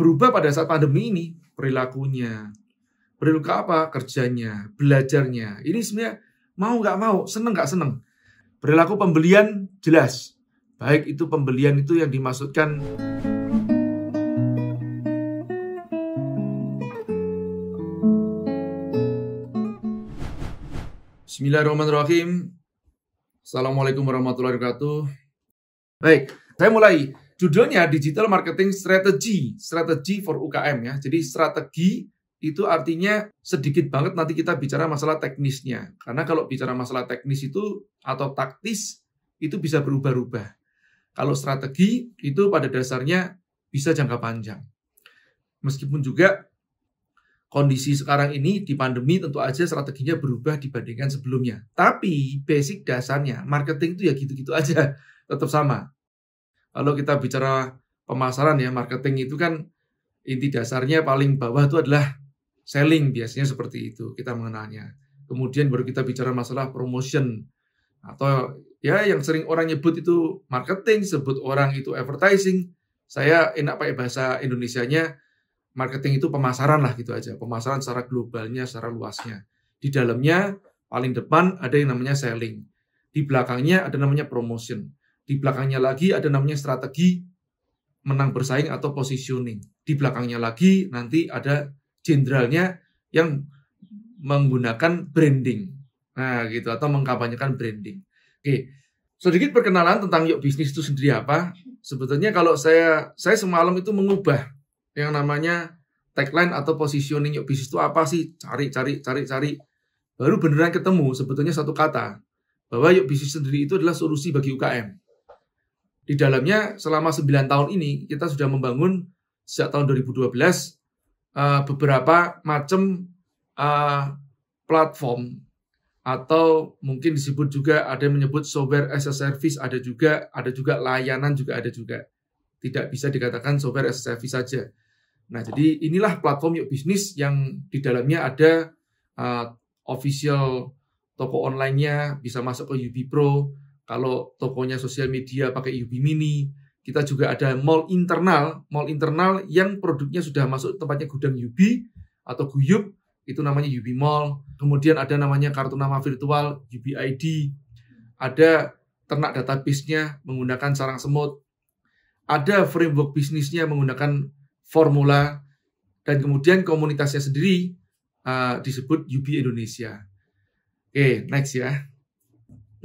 berubah pada saat pandemi ini perilakunya, perilaku apa kerjanya, belajarnya. Ini sebenarnya mau nggak mau, seneng nggak seneng. Perilaku pembelian jelas, baik itu pembelian itu yang dimaksudkan Bismillahirrahmanirrahim. Assalamualaikum warahmatullahi wabarakatuh. Baik, saya mulai. Judulnya Digital Marketing Strategy, Strategy for UKM ya. Jadi strategi itu artinya sedikit banget nanti kita bicara masalah teknisnya. Karena kalau bicara masalah teknis itu atau taktis itu bisa berubah-ubah. Kalau strategi itu pada dasarnya bisa jangka panjang. Meskipun juga kondisi sekarang ini di pandemi tentu aja strateginya berubah dibandingkan sebelumnya. Tapi basic dasarnya marketing itu ya gitu-gitu aja, tetap sama. Kalau kita bicara pemasaran ya, marketing itu kan inti dasarnya paling bawah itu adalah selling biasanya seperti itu kita mengenalnya. Kemudian baru kita bicara masalah promotion atau ya yang sering orang nyebut itu marketing, sebut orang itu advertising. Saya enak pakai bahasa Indonesianya marketing itu pemasaran lah gitu aja, pemasaran secara globalnya, secara luasnya. Di dalamnya paling depan ada yang namanya selling. Di belakangnya ada namanya promotion. Di belakangnya lagi ada namanya strategi menang bersaing atau positioning. Di belakangnya lagi nanti ada jenderalnya yang menggunakan branding. Nah, gitu atau mengkampanyekan branding. Oke. Sedikit perkenalan tentang Yuk Bisnis itu sendiri apa? Sebetulnya kalau saya saya semalam itu mengubah yang namanya tagline atau positioning Yuk Bisnis itu apa sih? Cari cari cari cari. Baru beneran ketemu sebetulnya satu kata bahwa Yuk Bisnis sendiri itu adalah solusi bagi UKM di dalamnya selama 9 tahun ini kita sudah membangun sejak tahun 2012 uh, eh, beberapa macam uh, eh, platform atau mungkin disebut juga ada yang menyebut software as a service ada juga ada juga layanan juga ada juga tidak bisa dikatakan software as a service saja. Nah jadi inilah platform yuk bisnis yang di dalamnya ada uh, official toko online-nya bisa masuk ke UB Pro kalau tokonya sosial media pakai UB Mini, kita juga ada mall internal, mall internal yang produknya sudah masuk tempatnya gudang UB atau Guyub, itu namanya UB Mall. Kemudian ada namanya kartu nama virtual UB ID. Ada ternak database-nya menggunakan sarang semut. Ada framework bisnisnya menggunakan formula dan kemudian komunitasnya sendiri uh, disebut UB Indonesia. Oke, okay, next ya.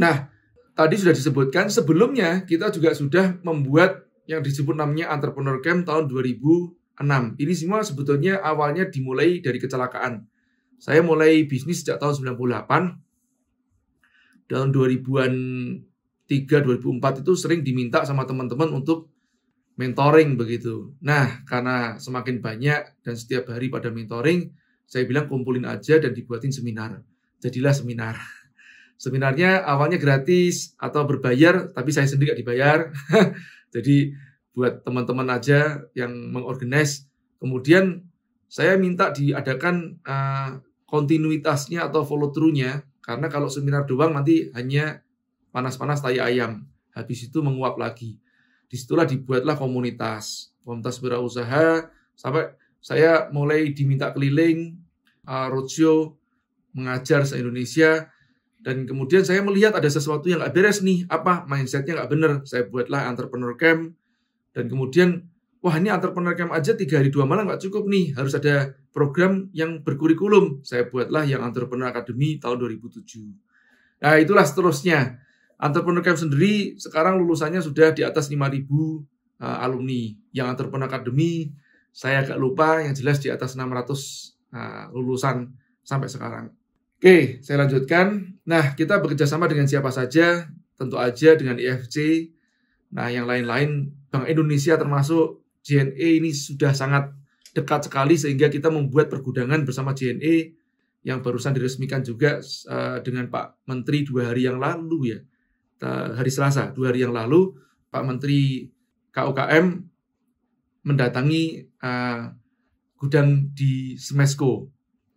Nah, tadi sudah disebutkan sebelumnya kita juga sudah membuat yang disebut namanya entrepreneur camp tahun 2006. Ini semua sebetulnya awalnya dimulai dari kecelakaan. Saya mulai bisnis sejak tahun 98. Tahun 2000-an 3 2004 itu sering diminta sama teman-teman untuk mentoring begitu. Nah, karena semakin banyak dan setiap hari pada mentoring, saya bilang kumpulin aja dan dibuatin seminar. Jadilah seminar. Seminarnya awalnya gratis atau berbayar, tapi saya sendiri nggak dibayar. Jadi buat teman-teman aja yang mengorganize. Kemudian saya minta diadakan uh, kontinuitasnya atau follow through-nya karena kalau seminar doang nanti hanya panas-panas tayi ayam. Habis itu menguap lagi. Disitulah dibuatlah komunitas, komunitas berusaha sampai saya mulai diminta keliling uh, roadshow mengajar se Indonesia dan kemudian saya melihat ada sesuatu yang nggak beres nih, apa mindsetnya nggak bener. Saya buatlah entrepreneur camp. Dan kemudian, wah ini entrepreneur camp aja tiga hari dua malam gak cukup nih, harus ada program yang berkurikulum. Saya buatlah yang entrepreneur academy tahun 2007. Nah itulah seterusnya. Entrepreneur camp sendiri sekarang lulusannya sudah di atas 5.000 uh, eh, alumni. Yang entrepreneur academy saya agak lupa, yang jelas di atas 600 uh, eh, lulusan sampai sekarang. Oke, saya lanjutkan. Nah, kita bekerja sama dengan siapa saja? Tentu aja dengan IFC. Nah, yang lain-lain, Bank Indonesia termasuk JNE ini sudah sangat dekat sekali sehingga kita membuat pergudangan bersama JNE yang barusan diresmikan juga eh, dengan Pak Menteri dua hari yang lalu ya, hari Selasa dua hari yang lalu Pak Menteri KUKM mendatangi uh, gudang di Semesco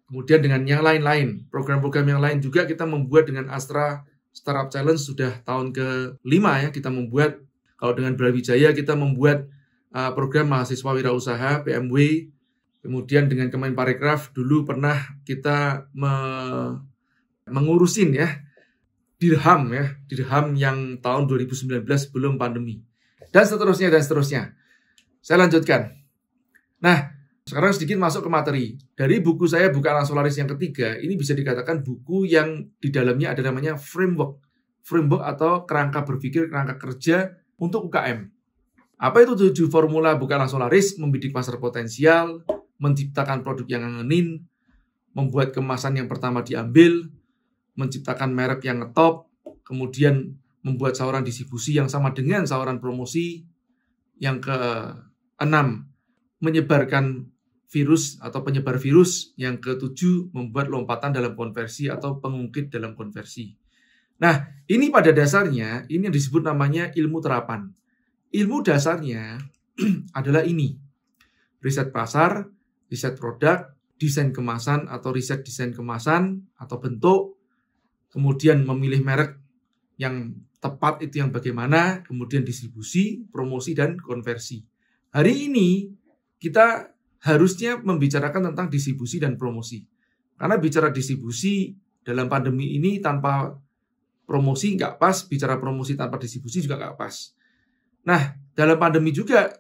Kemudian dengan yang lain-lain, program-program yang lain juga kita membuat dengan Astra Startup Challenge sudah tahun ke-5 ya kita membuat. Kalau dengan Brawijaya kita membuat uh, program mahasiswa wirausaha PMW. Kemudian dengan Kemenparekraf dulu pernah kita me mengurusin ya dirham ya, dirham yang tahun 2019 belum pandemi. Dan seterusnya dan seterusnya. Saya lanjutkan. Nah, sekarang sedikit masuk ke materi. Dari buku saya Bukaan Solaris yang ketiga, ini bisa dikatakan buku yang di dalamnya ada namanya framework. Framework atau kerangka berpikir, kerangka kerja untuk UKM. Apa itu tujuh formula Bukaan Solaris? Membidik pasar potensial, menciptakan produk yang ngangenin, membuat kemasan yang pertama diambil, menciptakan merek yang ngetop, kemudian membuat saluran distribusi yang sama dengan saluran promosi. Yang ke enam, menyebarkan virus atau penyebar virus yang ketujuh membuat lompatan dalam konversi atau pengungkit dalam konversi. Nah, ini pada dasarnya ini yang disebut namanya ilmu terapan. Ilmu dasarnya adalah ini. Riset pasar, riset produk, desain kemasan atau riset desain kemasan atau bentuk, kemudian memilih merek yang tepat itu yang bagaimana, kemudian distribusi, promosi dan konversi. Hari ini kita harusnya membicarakan tentang distribusi dan promosi. Karena bicara distribusi dalam pandemi ini tanpa promosi nggak pas, bicara promosi tanpa distribusi juga nggak pas. Nah, dalam pandemi juga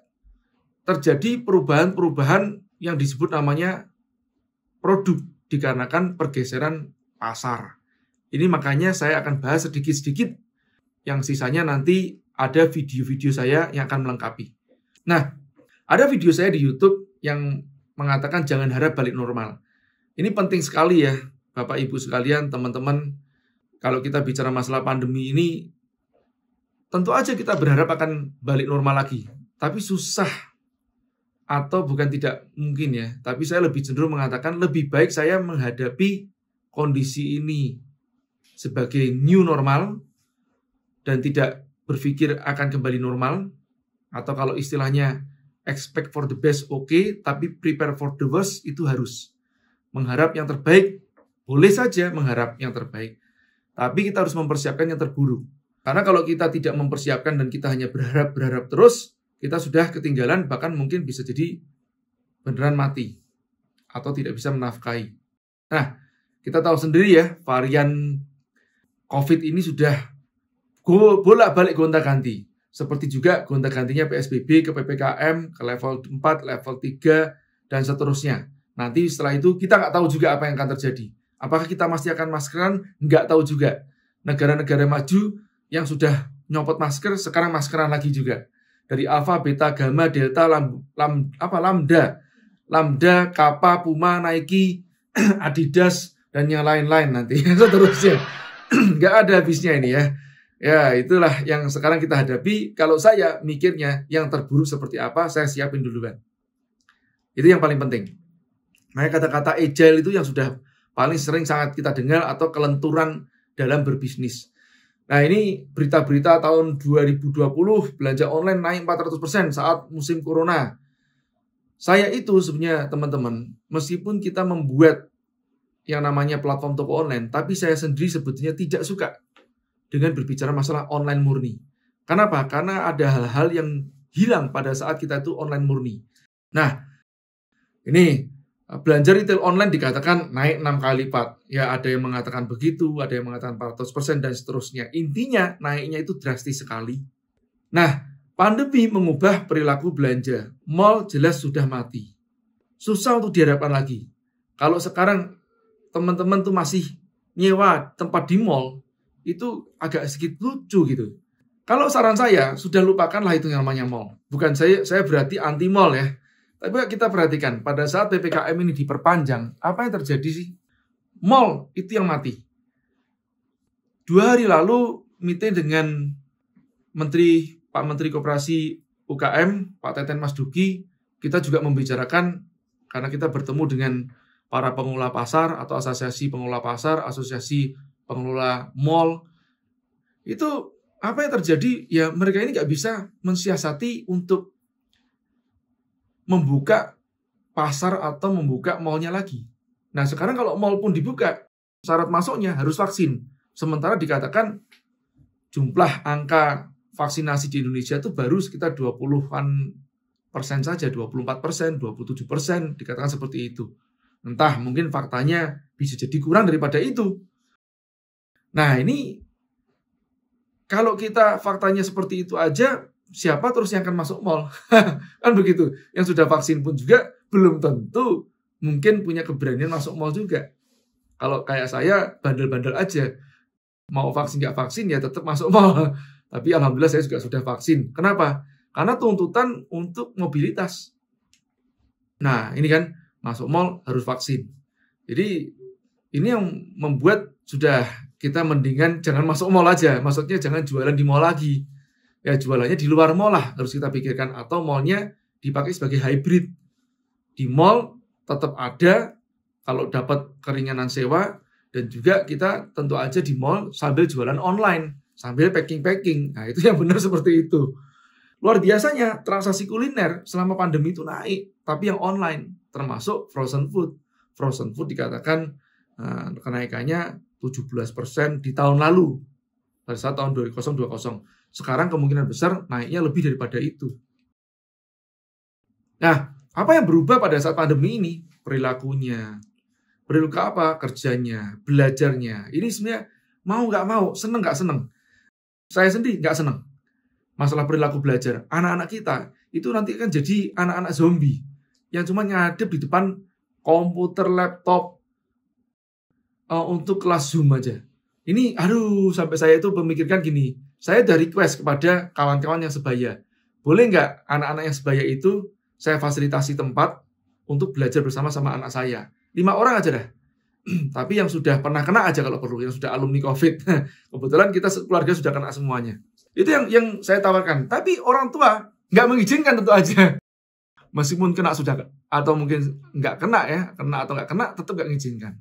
terjadi perubahan-perubahan yang disebut namanya produk dikarenakan pergeseran pasar. Ini makanya saya akan bahas sedikit-sedikit yang sisanya nanti ada video-video saya yang akan melengkapi. Nah, ada video saya di YouTube yang mengatakan jangan harap balik normal. Ini penting sekali ya, Bapak Ibu sekalian, teman-teman. Kalau kita bicara masalah pandemi ini, tentu aja kita berharap akan balik normal lagi. Tapi susah atau bukan tidak mungkin ya. Tapi saya lebih cenderung mengatakan lebih baik saya menghadapi kondisi ini sebagai new normal dan tidak berpikir akan kembali normal atau kalau istilahnya expect for the best oke, okay, tapi prepare for the worst itu harus. Mengharap yang terbaik, boleh saja mengharap yang terbaik. Tapi kita harus mempersiapkan yang terburuk. Karena kalau kita tidak mempersiapkan dan kita hanya berharap-berharap terus, kita sudah ketinggalan bahkan mungkin bisa jadi beneran mati atau tidak bisa menafkahi. Nah, kita tahu sendiri ya, varian COVID ini sudah bolak-balik gonta-ganti seperti juga gonta-gantinya PSBB ke PPKM, ke level 4, level 3, dan seterusnya. Nanti setelah itu kita nggak tahu juga apa yang akan terjadi. Apakah kita masih akan maskeran? Nggak tahu juga. Negara-negara maju yang sudah nyopot masker, sekarang maskeran lagi juga. Dari alfa, beta, gamma, delta, lam, lam, apa lambda, lambda, kappa, puma, Nike adidas, dan yang lain-lain nanti seterusnya. Nggak ada habisnya ini ya. Ya, itulah yang sekarang kita hadapi. Kalau saya mikirnya yang terburuk seperti apa, saya siapin duluan. Itu yang paling penting. Makanya kata-kata agile itu yang sudah paling sering sangat kita dengar atau kelenturan dalam berbisnis. Nah ini berita-berita tahun 2020 belanja online naik 400% saat musim corona. Saya itu sebenarnya teman-teman, meskipun kita membuat yang namanya platform toko online, tapi saya sendiri sebetulnya tidak suka dengan berbicara masalah online murni. Kenapa? Karena ada hal-hal yang hilang pada saat kita itu online murni. Nah, ini eh, belanja retail online dikatakan naik enam kali lipat. Ya, ada yang mengatakan begitu, ada yang mengatakan 400% dan seterusnya. Intinya naiknya itu drastis sekali. Nah, pandemi mengubah perilaku belanja. Mall jelas sudah mati. Susah untuk diharapkan lagi. Kalau sekarang teman-teman tuh masih nyewa tempat di mall, itu agak sedikit lucu gitu. Kalau saran saya, sudah lupakanlah itu yang namanya mall. Bukan saya saya berarti anti mall ya. Tapi kita perhatikan, pada saat PPKM ini diperpanjang, apa yang terjadi sih? Mall itu yang mati. Dua hari lalu, meeting dengan Menteri Pak Menteri Koperasi UKM, Pak Teten Mas Duki, kita juga membicarakan karena kita bertemu dengan para pengelola pasar atau asosiasi pengelola pasar, asosiasi pengelola mall itu apa yang terjadi ya mereka ini nggak bisa mensiasati untuk membuka pasar atau membuka mallnya lagi. Nah sekarang kalau mall pun dibuka syarat masuknya harus vaksin. Sementara dikatakan jumlah angka vaksinasi di Indonesia itu baru sekitar 20-an persen saja, 24 persen, 27 persen, dikatakan seperti itu. Entah mungkin faktanya bisa jadi kurang daripada itu. Nah ini kalau kita faktanya seperti itu aja, siapa terus yang akan masuk mall? kan begitu. Yang sudah vaksin pun juga belum tentu mungkin punya keberanian masuk mall juga. Kalau kayak saya, bandel-bandel aja. Mau vaksin nggak vaksin ya tetap masuk mall. Tapi alhamdulillah saya juga sudah vaksin. Kenapa? Karena tuntutan untuk mobilitas. Nah, ini kan masuk mall harus vaksin. Jadi ini yang membuat sudah kita mendingan jangan masuk mall aja. Maksudnya jangan jualan di mall lagi. Ya jualannya di luar mall lah harus kita pikirkan atau mallnya dipakai sebagai hybrid. Di mall tetap ada kalau dapat keringanan sewa dan juga kita tentu aja di mall sambil jualan online, sambil packing-packing. Nah, itu yang benar seperti itu. Luar biasanya transaksi kuliner selama pandemi itu naik, tapi yang online termasuk frozen food. Frozen food dikatakan eh, kenaikannya 17% di tahun lalu pada saat tahun 2020. Sekarang kemungkinan besar naiknya lebih daripada itu. Nah, apa yang berubah pada saat pandemi ini? Perilakunya. Perilaku apa? Kerjanya, belajarnya. Ini sebenarnya mau nggak mau, seneng nggak seneng. Saya sendiri nggak seneng. Masalah perilaku belajar. Anak-anak kita itu nanti kan jadi anak-anak zombie. Yang cuma ngadep di depan komputer, laptop, uh, untuk kelas Zoom aja. Ini aduh sampai saya itu memikirkan gini, saya dari request kepada kawan-kawan yang sebaya. Boleh nggak anak-anak yang sebaya itu saya fasilitasi tempat untuk belajar bersama sama anak saya. Lima orang aja dah. Tapi yang sudah pernah kena aja kalau perlu, yang sudah alumni COVID. Kebetulan kita keluarga sudah kena semuanya. Itu yang yang saya tawarkan. Tapi orang tua nggak mengizinkan tentu aja. Meskipun kena sudah atau mungkin nggak kena ya, kena atau nggak kena tetap nggak mengizinkan.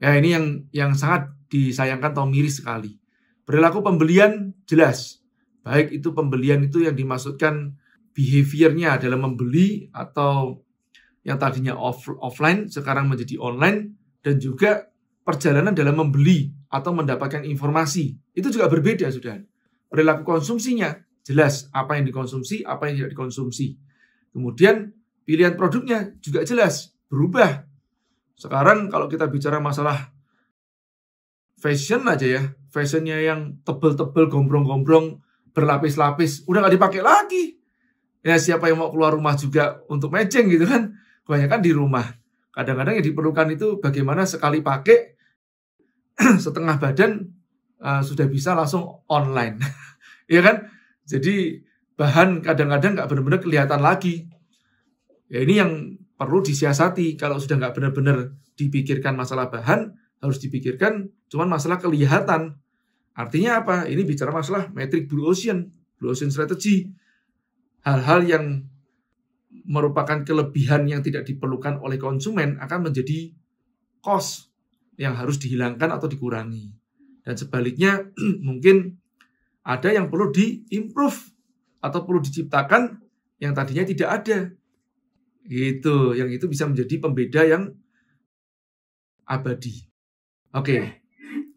Ya, ini yang yang sangat disayangkan atau miris sekali. Perilaku pembelian jelas. Baik itu pembelian itu yang dimaksudkan behaviornya dalam membeli atau yang tadinya off, offline sekarang menjadi online dan juga perjalanan dalam membeli atau mendapatkan informasi itu juga berbeda sudah perilaku konsumsinya jelas apa yang dikonsumsi apa yang tidak dikonsumsi kemudian pilihan produknya juga jelas berubah sekarang kalau kita bicara masalah fashion aja ya, fashionnya yang tebel-tebel, gombrong-gombrong, berlapis-lapis, udah gak dipakai lagi. Ya siapa yang mau keluar rumah juga untuk matching gitu kan, kebanyakan di rumah. Kadang-kadang yang diperlukan itu bagaimana sekali pakai setengah badan uh, sudah bisa langsung online, Iya kan? Jadi bahan kadang-kadang nggak benar-benar kelihatan lagi. Ya ini yang perlu disiasati kalau sudah nggak benar-benar dipikirkan masalah bahan harus dipikirkan cuman masalah kelihatan artinya apa ini bicara masalah metrik blue ocean blue ocean strategy hal-hal yang merupakan kelebihan yang tidak diperlukan oleh konsumen akan menjadi cost yang harus dihilangkan atau dikurangi dan sebaliknya mungkin ada yang perlu diimprove atau perlu diciptakan yang tadinya tidak ada itu, yang itu bisa menjadi pembeda yang abadi. Oke. Okay.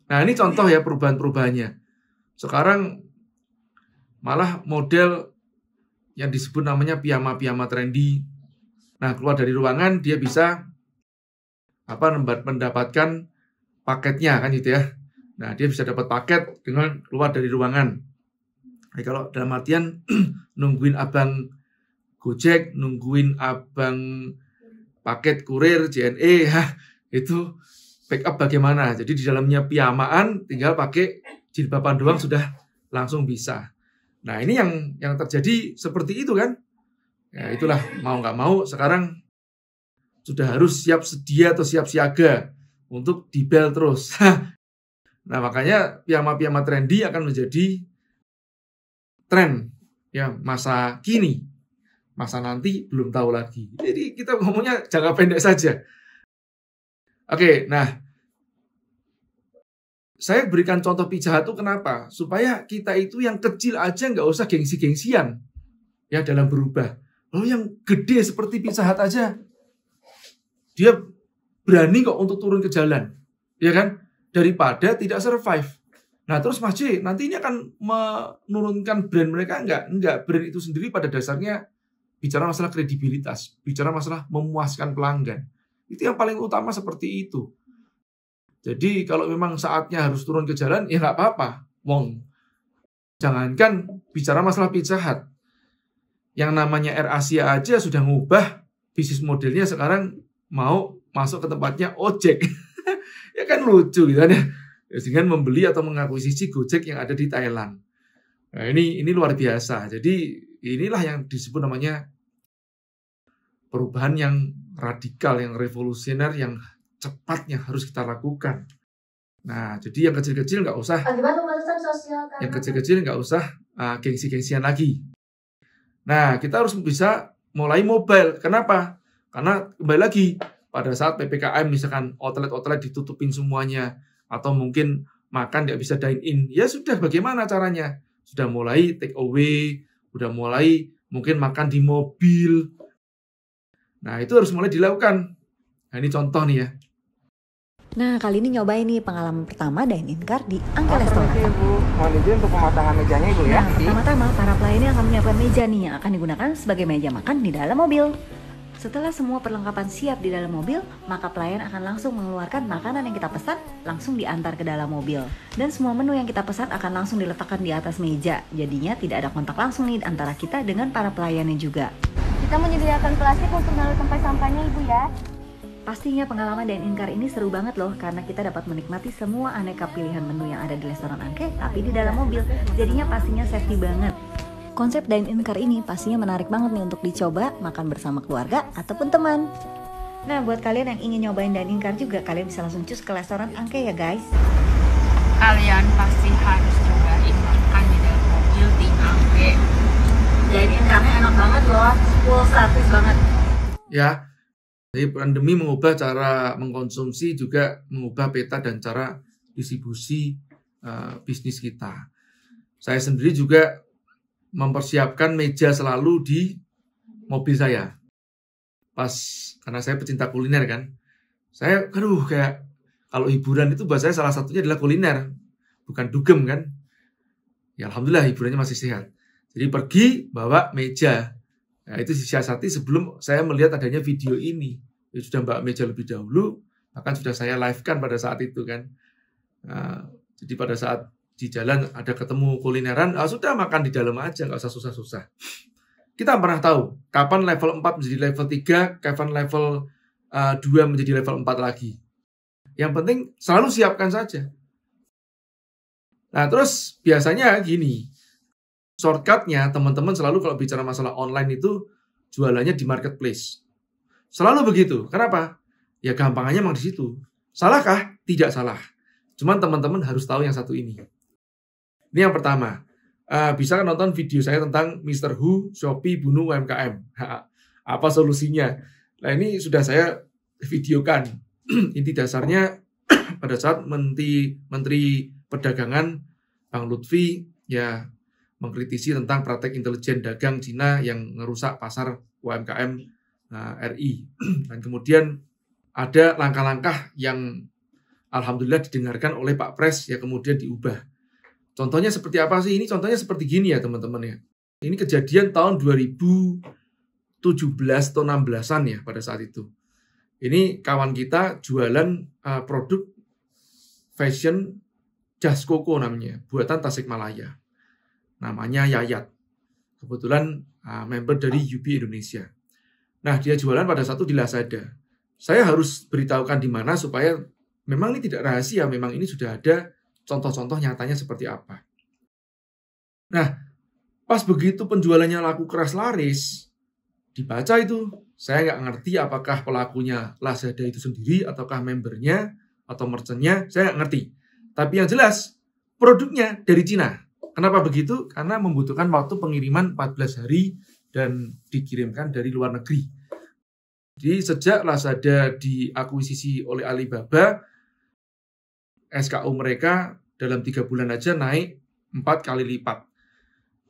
Nah, ini contoh ya perubahan-perubahannya. Sekarang malah model yang disebut namanya piyama-piyama trendy. Nah, keluar dari ruangan dia bisa apa mendapatkan paketnya kan gitu ya. Nah, dia bisa dapat paket dengan keluar dari ruangan. Nah, kalau dalam artian nungguin abang Gojek, nungguin abang paket kurir JNE ya, itu backup bagaimana. Jadi di dalamnya piamaan tinggal pakai jilbaban doang sudah langsung bisa. Nah ini yang yang terjadi seperti itu kan. Ya itulah mau nggak mau sekarang sudah harus siap sedia atau siap siaga untuk dibel terus. nah makanya piyama-piyama trendy akan menjadi tren ya masa kini masa nanti belum tahu lagi. Jadi kita ngomongnya jangka pendek saja. Oke, nah saya berikan contoh pijahat itu kenapa? Supaya kita itu yang kecil aja nggak usah gengsi-gengsian ya dalam berubah. Lalu yang gede seperti pijahat aja dia berani kok untuk turun ke jalan, ya kan? Daripada tidak survive. Nah terus Mas J, nanti ini akan menurunkan brand mereka enggak? Enggak, brand itu sendiri pada dasarnya bicara masalah kredibilitas, bicara masalah memuaskan pelanggan. Itu yang paling utama seperti itu. Jadi kalau memang saatnya harus turun ke jalan, ya nggak apa-apa. Wong, jangankan bicara masalah pizza Yang namanya Air Asia aja sudah ngubah bisnis modelnya sekarang mau masuk ke tempatnya ojek. ya kan lucu gitu kan ya. ya. Dengan membeli atau mengakuisisi Gojek yang ada di Thailand. Nah, ini ini luar biasa. Jadi inilah yang disebut namanya perubahan yang radikal, yang revolusioner, yang cepatnya harus kita lakukan. Nah, jadi yang kecil-kecil nggak usah. Sosial, yang kecil-kecil nggak usah uh, gengsi-gengsian lagi. Nah, kita harus bisa mulai mobile. Kenapa? Karena kembali lagi pada saat ppkm misalkan outlet-outlet ditutupin semuanya atau mungkin makan nggak bisa dine in, ya sudah bagaimana caranya? Sudah mulai take away, sudah mulai mungkin makan di mobil, Nah, itu harus mulai dilakukan. Nah, ini contoh nih ya. Nah, kali ini nyobain nih pengalaman pertama dan inkar di Angka Restoran. Ibu. Mohon izin untuk pematangan mejanya Ibu ya. Nah, pertama-tama para pelayannya akan menyiapkan meja nih yang akan digunakan sebagai meja makan di dalam mobil. Setelah semua perlengkapan siap di dalam mobil, maka pelayan akan langsung mengeluarkan makanan yang kita pesan langsung diantar ke dalam mobil. Dan semua menu yang kita pesan akan langsung diletakkan di atas meja. Jadinya tidak ada kontak langsung nih antara kita dengan para pelayannya juga kita menyediakan plastik untuk menaruh tempat sampahnya Ibu ya. Pastinya pengalaman dan inkar ini seru banget loh karena kita dapat menikmati semua aneka pilihan menu yang ada di restoran angke tapi di dalam mobil. Jadinya pastinya safety banget. Konsep dine in car ini pastinya menarik banget nih untuk dicoba makan bersama keluarga ataupun teman. Nah, buat kalian yang ingin nyobain dine in car juga, kalian bisa langsung cus ke restoran Angke ya guys. Kalian pasti harus dijadiin karena enak banget loh full service banget ya jadi pandemi mengubah cara mengkonsumsi juga mengubah peta dan cara distribusi uh, bisnis kita. Saya sendiri juga mempersiapkan meja selalu di mobil saya. Pas karena saya pecinta kuliner kan. Saya aduh kayak kalau hiburan itu buat saya salah satunya adalah kuliner, bukan dugem kan. Ya alhamdulillah hiburannya masih sehat. Jadi pergi bawa meja. Nah, itu disiasati sebelum saya melihat adanya video ini. Ya, sudah bawa meja lebih dahulu, bahkan sudah saya live-kan pada saat itu kan. Nah, jadi pada saat di jalan ada ketemu kulineran, ah, sudah makan di dalam aja, nggak usah susah-susah. Kita pernah tahu kapan level 4 menjadi level 3, kapan level uh, ah, 2 menjadi level 4 lagi. Yang penting selalu siapkan saja. Nah terus biasanya gini, shortcutnya teman-teman selalu kalau bicara masalah online itu jualannya di marketplace. Selalu begitu. Kenapa? Ya gampangannya memang di situ. Salahkah? Tidak salah. Cuman teman-teman harus tahu yang satu ini. Ini yang pertama. Uh, bisa kan nonton video saya tentang Mr. Who Shopee bunuh UMKM. Apa solusinya? Nah ini sudah saya videokan. Inti dasarnya pada saat Menteri Menteri Perdagangan Bang Lutfi ya mengkritisi tentang praktek intelijen dagang Cina yang merusak pasar UMKM uh, RI. Dan kemudian ada langkah-langkah yang alhamdulillah didengarkan oleh Pak Pres ya kemudian diubah. Contohnya seperti apa sih? Ini contohnya seperti gini ya teman-teman ya. Ini kejadian tahun 2017 atau 16-an ya pada saat itu. Ini kawan kita jualan uh, produk fashion jas koko namanya, buatan Tasikmalaya namanya Yayat. Kebetulan uh, member dari UB Indonesia. Nah, dia jualan pada satu di Lazada. Saya harus beritahukan di mana supaya memang ini tidak rahasia, memang ini sudah ada contoh-contoh nyatanya seperti apa. Nah, pas begitu penjualannya laku keras laris, dibaca itu, saya nggak ngerti apakah pelakunya Lazada itu sendiri, ataukah membernya, atau merchantnya, saya nggak ngerti. Tapi yang jelas, produknya dari Cina. Kenapa begitu? Karena membutuhkan waktu pengiriman 14 hari dan dikirimkan dari luar negeri. Jadi sejak Lazada diakuisisi oleh Alibaba, SKU mereka dalam tiga bulan aja naik empat kali lipat.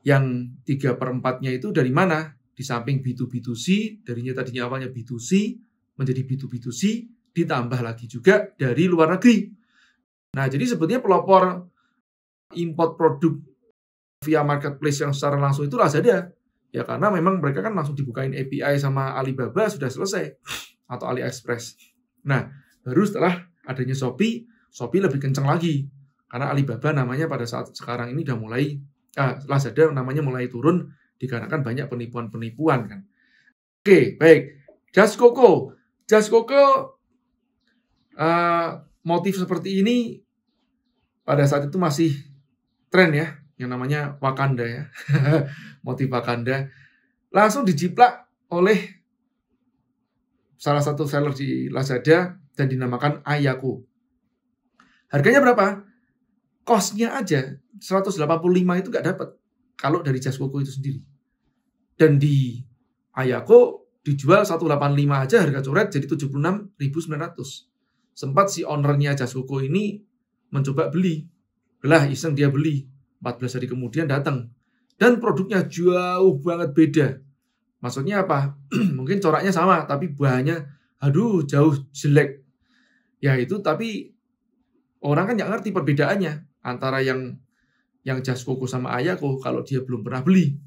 Yang tiga perempatnya itu dari mana? Di samping B2B2C, darinya tadinya awalnya B2C, menjadi B2B2C, ditambah lagi juga dari luar negeri. Nah, jadi sebetulnya pelopor import produk via marketplace yang secara langsung itu Lazada. Ya karena memang mereka kan langsung dibukain API sama Alibaba sudah selesai atau AliExpress. Nah, baru setelah adanya Shopee, Shopee lebih kenceng lagi. Karena Alibaba namanya pada saat sekarang ini udah mulai ah, Lazada namanya mulai turun dikarenakan banyak penipuan-penipuan kan. Oke, baik. Just Coco. Just Coco uh, motif seperti ini pada saat itu masih tren ya yang namanya Wakanda ya. Motif Wakanda langsung dijiplak oleh salah satu seller di Lazada dan dinamakan Ayaku. Harganya berapa? Kosnya aja 185 itu nggak dapat kalau dari jas itu sendiri. Dan di Ayako dijual 185 aja harga coret jadi 76.900. Sempat si ownernya jas ini mencoba beli. Belah iseng dia beli. 14 hari kemudian datang dan produknya jauh banget beda. Maksudnya apa? Mungkin coraknya sama tapi bahannya aduh jauh jelek. Ya itu tapi orang kan nggak ngerti perbedaannya antara yang yang jas koko sama ayako kalau dia belum pernah beli.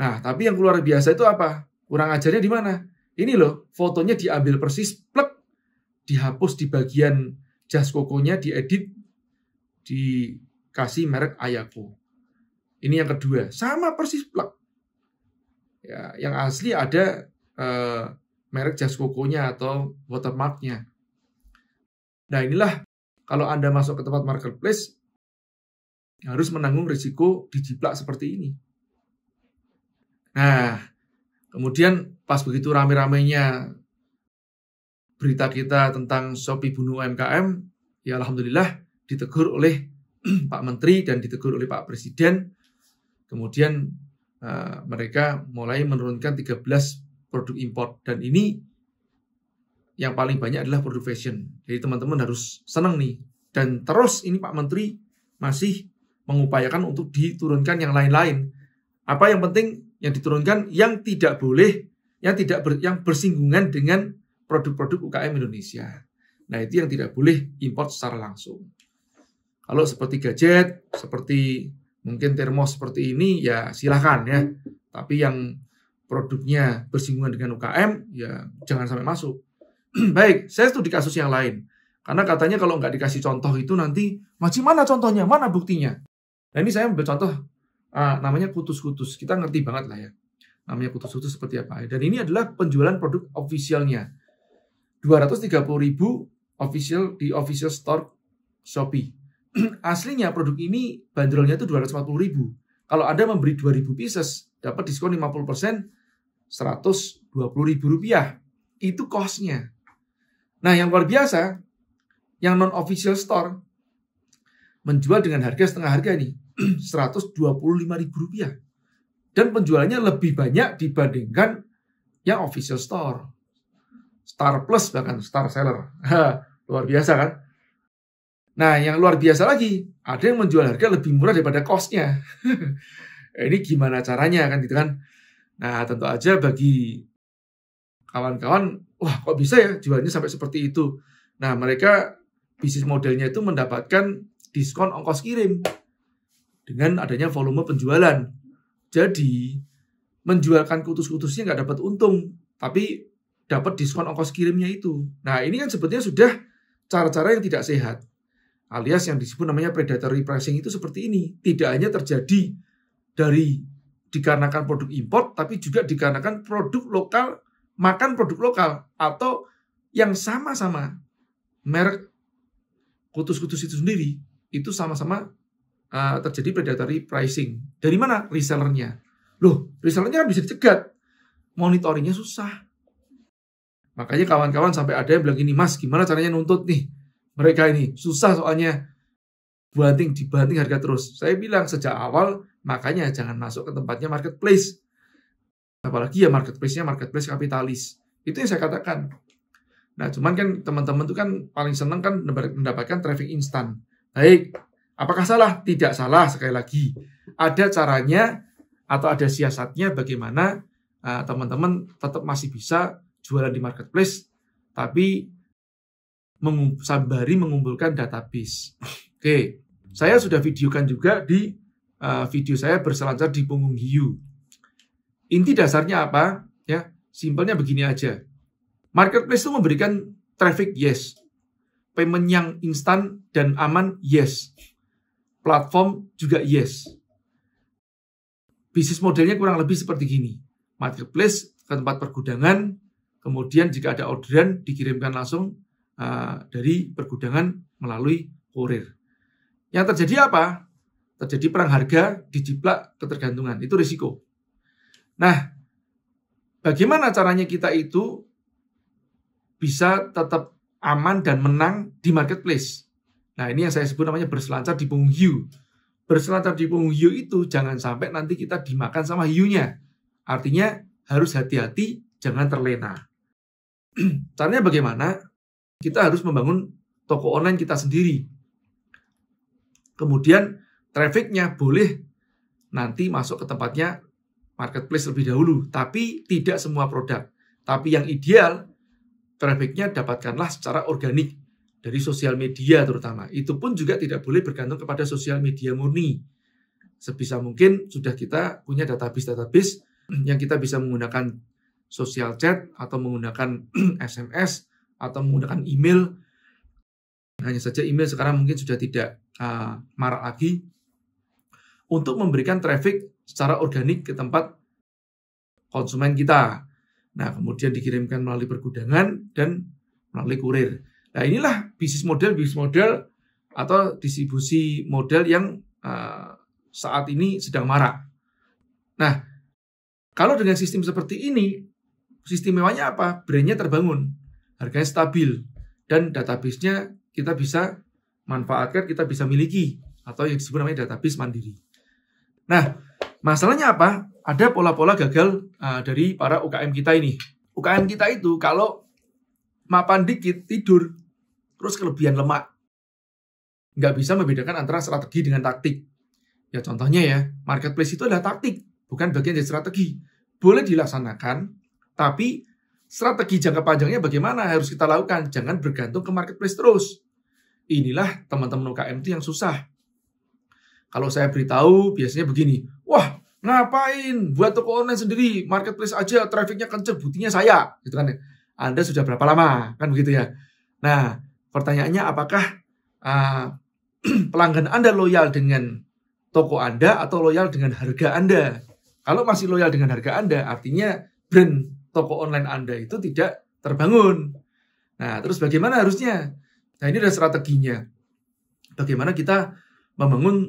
Nah, tapi yang luar biasa itu apa? Kurang ajarnya di mana? Ini loh, fotonya diambil persis, plek, dihapus di bagian jas kokonya, diedit, di kasih merek Ayako. Ini yang kedua, sama persis plak. Ya, yang asli ada eh, merek jas kokonya atau watermarknya. Nah inilah kalau Anda masuk ke tempat marketplace, harus menanggung risiko dijiplak seperti ini. Nah, kemudian pas begitu rame-ramenya berita kita tentang Shopee bunuh UMKM, ya Alhamdulillah ditegur oleh Pak Menteri dan ditegur oleh Pak Presiden. Kemudian uh, mereka mulai menurunkan 13 produk impor dan ini yang paling banyak adalah produk fashion. Jadi teman-teman harus senang nih. Dan terus ini Pak Menteri masih mengupayakan untuk diturunkan yang lain-lain. Apa yang penting yang diturunkan yang tidak boleh, yang tidak ber, yang bersinggungan dengan produk-produk UKM Indonesia. Nah itu yang tidak boleh import secara langsung. Kalau seperti gadget, seperti mungkin termos seperti ini, ya silahkan ya. Tapi yang produknya bersinggungan dengan UKM, ya jangan sampai masuk. Baik, saya studi kasus yang lain. Karena katanya kalau nggak dikasih contoh itu nanti, macam mana contohnya, mana buktinya? Nah ini saya ambil contoh, uh, namanya kutus-kutus. Kita ngerti banget lah ya namanya kutus-kutus seperti apa. Dan ini adalah penjualan produk officialnya. ribu official di official store Shopee. aslinya produk ini bandrolnya itu 240 ribu. Kalau Anda memberi 2000 pieces, dapat diskon 50 persen, 120 ribu rupiah. Itu costnya. Nah yang luar biasa, yang non-official store, menjual dengan harga setengah harga ini, 125 ribu rupiah. Dan penjualannya lebih banyak dibandingkan yang official store. Star Plus bahkan, Star Seller. Luar biasa kan? Nah, yang luar biasa lagi, ada yang menjual harga lebih murah daripada kosnya. ini gimana caranya kan gitu kan? Nah, tentu aja bagi kawan-kawan, wah kok bisa ya jualnya sampai seperti itu. Nah, mereka bisnis modelnya itu mendapatkan diskon ongkos kirim dengan adanya volume penjualan. Jadi, menjualkan kutus-kutusnya nggak dapat untung, tapi dapat diskon ongkos kirimnya itu. Nah, ini kan sebetulnya sudah cara-cara yang tidak sehat alias yang disebut namanya predatory pricing itu seperti ini. Tidak hanya terjadi dari dikarenakan produk import tapi juga dikarenakan produk lokal, makan produk lokal, atau yang sama-sama merek kutus-kutus itu sendiri, itu sama-sama uh, terjadi predatory pricing. Dari mana? Resellernya. Loh, resellernya kan bisa dicegat. Monitoringnya susah. Makanya kawan-kawan sampai ada yang bilang gini, Mas, gimana caranya nuntut nih? mereka ini. Susah soalnya banting dibanting harga terus. Saya bilang sejak awal makanya jangan masuk ke tempatnya marketplace. Apalagi ya marketplace-nya marketplace kapitalis. Itu yang saya katakan. Nah, cuman kan teman-teman tuh kan paling seneng kan mendapatkan traffic instan. Baik, apakah salah? Tidak salah sekali lagi. Ada caranya atau ada siasatnya bagaimana eh, teman-teman uh, tetap masih bisa jualan di marketplace tapi mengump sambari mengumpulkan database. Oke, okay. saya sudah videokan juga di uh, video saya berselancar di punggung hiu. Inti dasarnya apa? Ya, simpelnya begini aja. Marketplace itu memberikan traffic yes, payment yang instan dan aman yes, platform juga yes. Bisnis modelnya kurang lebih seperti gini. Marketplace ke tempat pergudangan, kemudian jika ada orderan dikirimkan langsung Eh, dari pergudangan melalui kurir. Yang terjadi apa? Terjadi perang harga, dijiplak ketergantungan. Itu risiko. Nah, bagaimana caranya kita itu bisa tetap aman dan menang di marketplace? Nah, ini yang saya sebut namanya berselancar di punggung hiu. Berselancar di punggung hiu itu jangan sampai nanti kita dimakan sama hiunya. Artinya harus hati-hati, jangan terlena. Caranya bagaimana? Kita harus membangun toko online kita sendiri. Kemudian trafficnya boleh nanti masuk ke tempatnya marketplace lebih dahulu, tapi tidak semua produk. Tapi yang ideal, trafficnya dapatkanlah secara organik dari sosial media terutama. Itu pun juga tidak boleh bergantung kepada sosial media murni. Sebisa mungkin sudah kita punya database-database yang kita bisa menggunakan social chat atau menggunakan SMS atau menggunakan email. Hanya saja email sekarang mungkin sudah tidak uh, marak lagi untuk memberikan traffic secara organik ke tempat konsumen kita. Nah, kemudian dikirimkan melalui pergudangan dan melalui kurir. Nah, inilah bisnis model bisnis model atau distribusi model yang uh, saat ini sedang marak. Nah, kalau dengan sistem seperti ini, sistem mewahnya apa? Brandnya terbangun harganya stabil dan database-nya kita bisa manfaatkan, kita bisa miliki atau yang disebut namanya database mandiri. Nah, masalahnya apa? Ada pola-pola gagal uh, dari para UKM kita ini. UKM kita itu kalau mapan dikit tidur, terus kelebihan lemak, nggak bisa membedakan antara strategi dengan taktik. Ya contohnya ya, marketplace itu adalah taktik, bukan bagian dari strategi. Boleh dilaksanakan, tapi strategi jangka panjangnya bagaimana harus kita lakukan. Jangan bergantung ke marketplace terus. Inilah teman-teman UKM itu yang susah. Kalau saya beritahu, biasanya begini. Wah, ngapain? Buat toko online sendiri, marketplace aja, trafficnya kenceng, buktinya saya. Gitu kan. Ya. Anda sudah berapa lama? Kan begitu ya. Nah, pertanyaannya apakah uh, pelanggan Anda loyal dengan toko Anda atau loyal dengan harga Anda? Kalau masih loyal dengan harga Anda, artinya brand toko online Anda itu tidak terbangun. Nah, terus bagaimana harusnya? Nah, ini adalah strateginya. Bagaimana kita membangun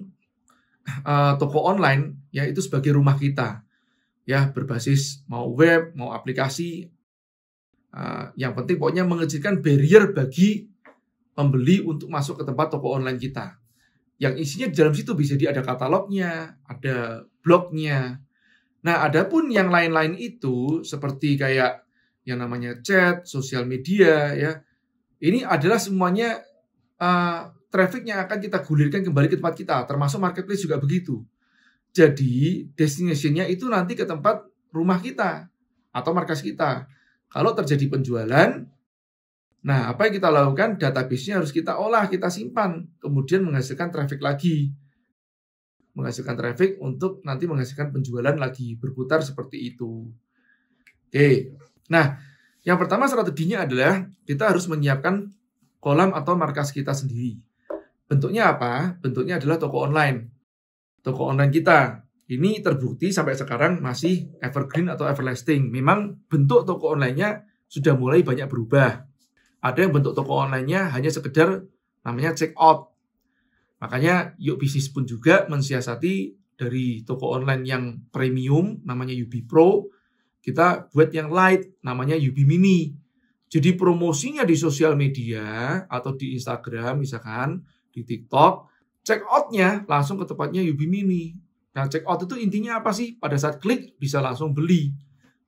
uh, toko online yaitu sebagai rumah kita. Ya, berbasis mau web, mau aplikasi. Uh, yang penting pokoknya mengecilkan barrier bagi pembeli untuk masuk ke tempat toko online kita. Yang isinya di dalam situ bisa jadi ada katalognya, ada blognya, Nah, adapun yang lain-lain itu seperti kayak yang namanya chat, sosial media, ya, ini adalah semuanya uh, traffic yang akan kita gulirkan kembali ke tempat kita, termasuk marketplace juga begitu. Jadi destinationnya itu nanti ke tempat rumah kita atau markas kita. Kalau terjadi penjualan, nah apa yang kita lakukan? Database-nya harus kita olah, kita simpan, kemudian menghasilkan traffic lagi menghasilkan traffic untuk nanti menghasilkan penjualan lagi berputar seperti itu. Oke. Nah, yang pertama strateginya adalah kita harus menyiapkan kolam atau markas kita sendiri. Bentuknya apa? Bentuknya adalah toko online. Toko online kita. Ini terbukti sampai sekarang masih evergreen atau everlasting. Memang bentuk toko onlinenya sudah mulai banyak berubah. Ada yang bentuk toko onlinenya hanya sekedar namanya check out Makanya yuk bisnis pun juga mensiasati dari toko online yang premium namanya UB Pro, kita buat yang light namanya UB Mini. Jadi promosinya di sosial media atau di Instagram misalkan, di TikTok, check out-nya langsung ke tempatnya UB Mini. Nah check out itu intinya apa sih? Pada saat klik bisa langsung beli.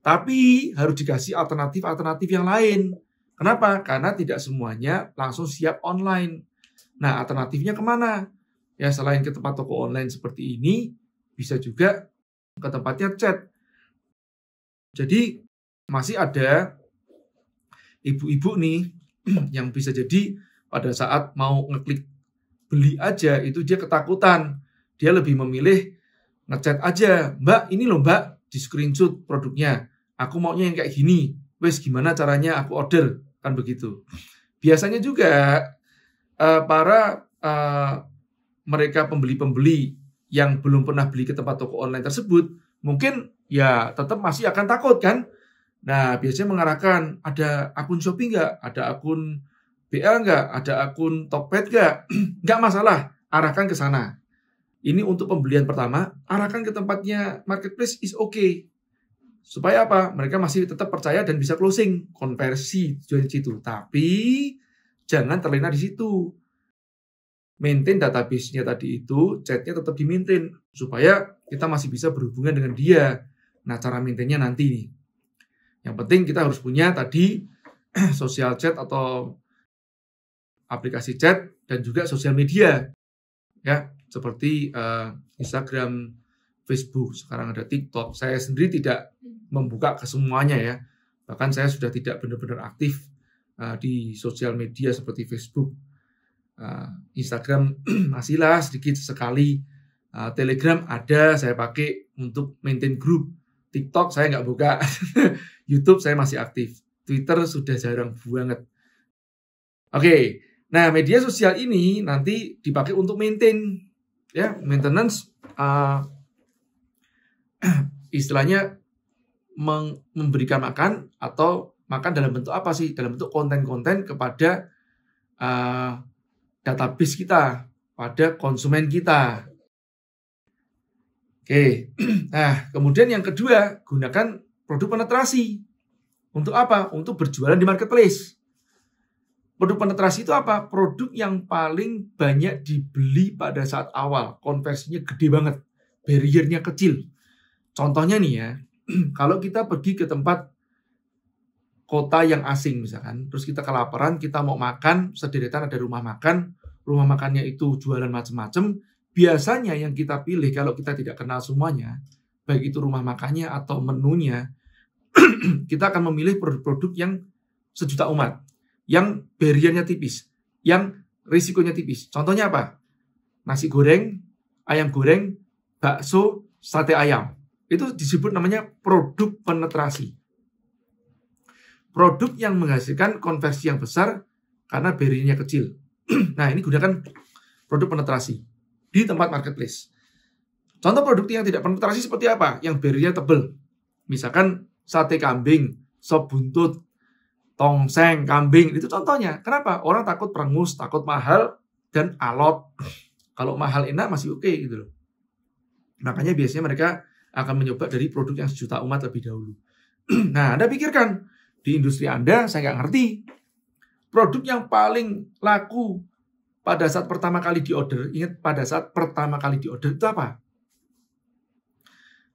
Tapi harus dikasih alternatif-alternatif yang lain. Kenapa? Karena tidak semuanya langsung siap online Nah, alternatifnya kemana? Ya, selain ke tempat toko online seperti ini, bisa juga ke tempatnya chat. Jadi, masih ada ibu-ibu nih yang bisa jadi pada saat mau ngeklik beli aja, itu dia ketakutan. Dia lebih memilih ngechat aja, mbak ini loh mbak, di screenshot produknya. Aku maunya yang kayak gini, wes gimana caranya aku order, kan begitu. Biasanya juga uh, para uh, mereka pembeli-pembeli yang belum pernah beli ke tempat toko online tersebut mungkin ya tetap masih akan takut kan nah biasanya mengarahkan ada akun Shopee nggak ada akun bl nggak ada akun Tokped nggak nggak masalah arahkan ke sana ini untuk pembelian pertama arahkan ke tempatnya marketplace is okay supaya apa mereka masih tetap percaya dan bisa closing konversi dari situ tapi Jangan terlena di situ. Maintain database-nya tadi itu, chat-nya tetap di maintain supaya kita masih bisa berhubungan dengan dia. Nah, cara maintainnya nanti nih. Yang penting kita harus punya tadi social chat atau aplikasi chat dan juga sosial media. Ya, seperti uh, Instagram, Facebook, sekarang ada TikTok. Saya sendiri tidak membuka ke semuanya ya. Bahkan saya sudah tidak benar-benar aktif Eh, di sosial media seperti Facebook, eh, Instagram masihlah sedikit sekali, eh, Telegram ada saya pakai untuk maintain grup, TikTok saya nggak buka, YouTube saya masih aktif, Twitter sudah jarang banget. Oke, okay. nah media sosial ini nanti dipakai untuk maintain, ya maintenance. Uh, istilahnya memberikan makan atau maka dalam bentuk apa sih? Dalam bentuk konten-konten kepada uh, database kita, pada konsumen kita. Oke, nah kemudian yang kedua gunakan produk penetrasi. Untuk apa? Untuk berjualan di marketplace. Produk penetrasi itu apa? Produk yang paling banyak dibeli pada saat awal. Konversinya gede banget. Barriernya kecil. Contohnya nih ya, kalau kita pergi ke tempat kota yang asing misalkan, terus kita kelaparan, kita mau makan, sederetan ada rumah makan, rumah makannya itu jualan macam-macam, biasanya yang kita pilih kalau kita tidak kenal semuanya, baik itu rumah makannya atau menunya, kita akan memilih produk-produk yang sejuta umat, yang beriannya tipis, yang risikonya tipis. Contohnya apa? Nasi goreng, ayam goreng, bakso, sate ayam. Itu disebut namanya produk penetrasi produk yang menghasilkan konversi yang besar karena berinya kecil. nah, ini gunakan produk penetrasi di tempat marketplace. Contoh produk yang tidak penetrasi seperti apa? Yang berinya tebel. Misalkan sate kambing, sop buntut, tongseng, kambing, itu contohnya. Kenapa? Orang takut perengus, takut mahal, dan alot. Kalau mahal enak masih oke okay, gitu loh. Makanya biasanya mereka akan mencoba dari produk yang sejuta umat lebih dahulu. nah, Anda pikirkan, di industri Anda, saya nggak ngerti. Produk yang paling laku pada saat pertama kali di order, ingat pada saat pertama kali di order itu apa?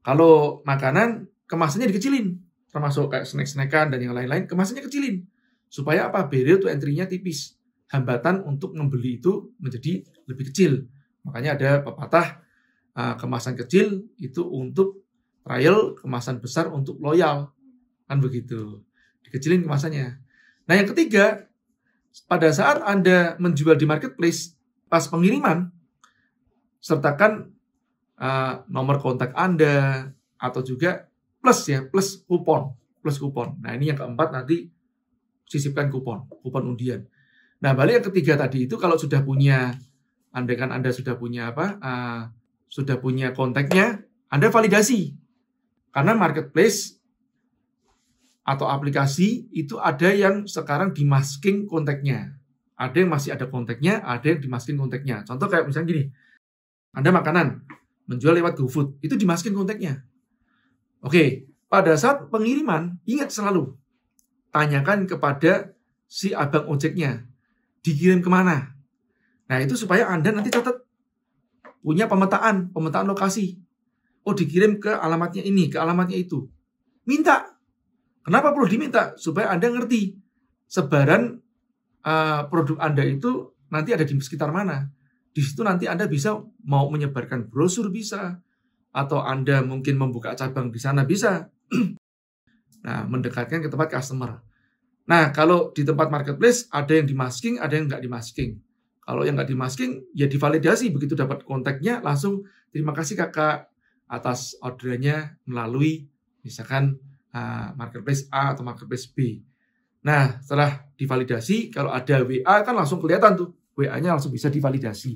Kalau makanan, kemasannya dikecilin. Termasuk kayak snack-snackan dan yang lain-lain, kemasannya kecilin. Supaya apa? Barrier to entry-nya tipis. Hambatan untuk membeli itu menjadi lebih kecil. Makanya ada pepatah eh, kemasan kecil itu untuk trial, kemasan besar untuk loyal. Kan begitu dikecilin kemasannya. Nah, yang ketiga, pada saat Anda menjual di marketplace, pas pengiriman, sertakan uh, nomor kontak Anda, atau juga plus ya, plus kupon. Plus kupon. Nah, ini yang keempat nanti sisipkan kupon, kupon undian. Nah, balik yang ketiga tadi itu kalau sudah punya, Anda kan Anda sudah punya apa, uh, sudah punya kontaknya, Anda validasi. Karena marketplace atau aplikasi itu ada yang sekarang dimasking konteknya, Ada yang masih ada konteknya, ada yang dimasking konteknya. Contoh kayak misalnya gini, Anda makanan, menjual lewat GoFood, itu dimasking konteknya. Oke, pada saat pengiriman, ingat selalu, tanyakan kepada si abang ojeknya, dikirim kemana. Nah, itu supaya Anda nanti catat, punya pemetaan, pemetaan lokasi. Oh, dikirim ke alamatnya ini, ke alamatnya itu. Minta Kenapa perlu diminta? Supaya Anda ngerti sebaran uh, produk Anda itu nanti ada di sekitar mana. Di situ nanti Anda bisa mau menyebarkan brosur bisa, atau Anda mungkin membuka cabang di sana bisa. nah, mendekatkan ke tempat customer. Nah, kalau di tempat marketplace ada yang dimasking, ada yang nggak dimasking. Kalau yang nggak dimasking, ya divalidasi. Begitu dapat kontaknya, langsung terima kasih kakak atas ordernya melalui misalkan marketplace A atau marketplace B. Nah, setelah divalidasi, kalau ada WA kan langsung kelihatan tuh. WA-nya langsung bisa divalidasi.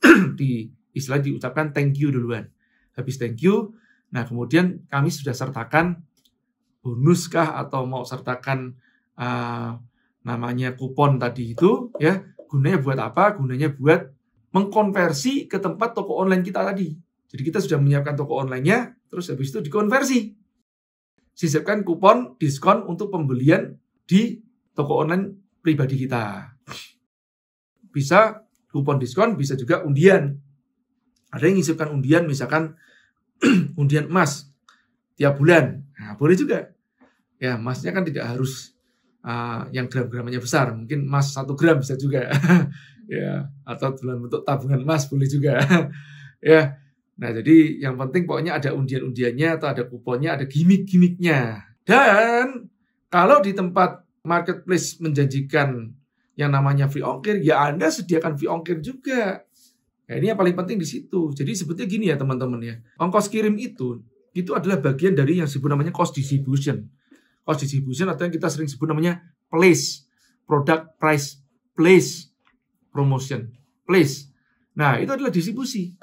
di istilah diucapkan thank you duluan. Habis thank you, nah kemudian kami sudah sertakan bonus kah atau mau sertakan uh, namanya kupon tadi itu ya gunanya buat apa gunanya buat mengkonversi ke tempat toko online kita tadi jadi kita sudah menyiapkan toko online-nya, terus habis itu dikonversi sisipkan kupon diskon untuk pembelian di toko online pribadi kita. Bisa kupon diskon, bisa juga undian. Ada yang ngisipkan undian, misalkan undian emas tiap bulan. Nah, boleh juga. Ya, emasnya kan tidak harus uh, yang gram-gramnya besar. Mungkin emas satu gram bisa juga. ya, atau dalam bentuk tabungan emas boleh juga. ya, Nah, jadi yang penting pokoknya ada undian-undiannya atau ada kuponnya, ada gimmick-gimmicknya. Dan kalau di tempat marketplace menjanjikan yang namanya free ongkir, ya Anda sediakan free ongkir juga. Nah, ini yang paling penting di situ. Jadi sebetulnya gini ya teman-teman ya, ongkos kirim itu itu adalah bagian dari yang disebut namanya cost distribution. Cost distribution atau yang kita sering sebut namanya place, product price, place, promotion, place. Nah, itu adalah distribusi.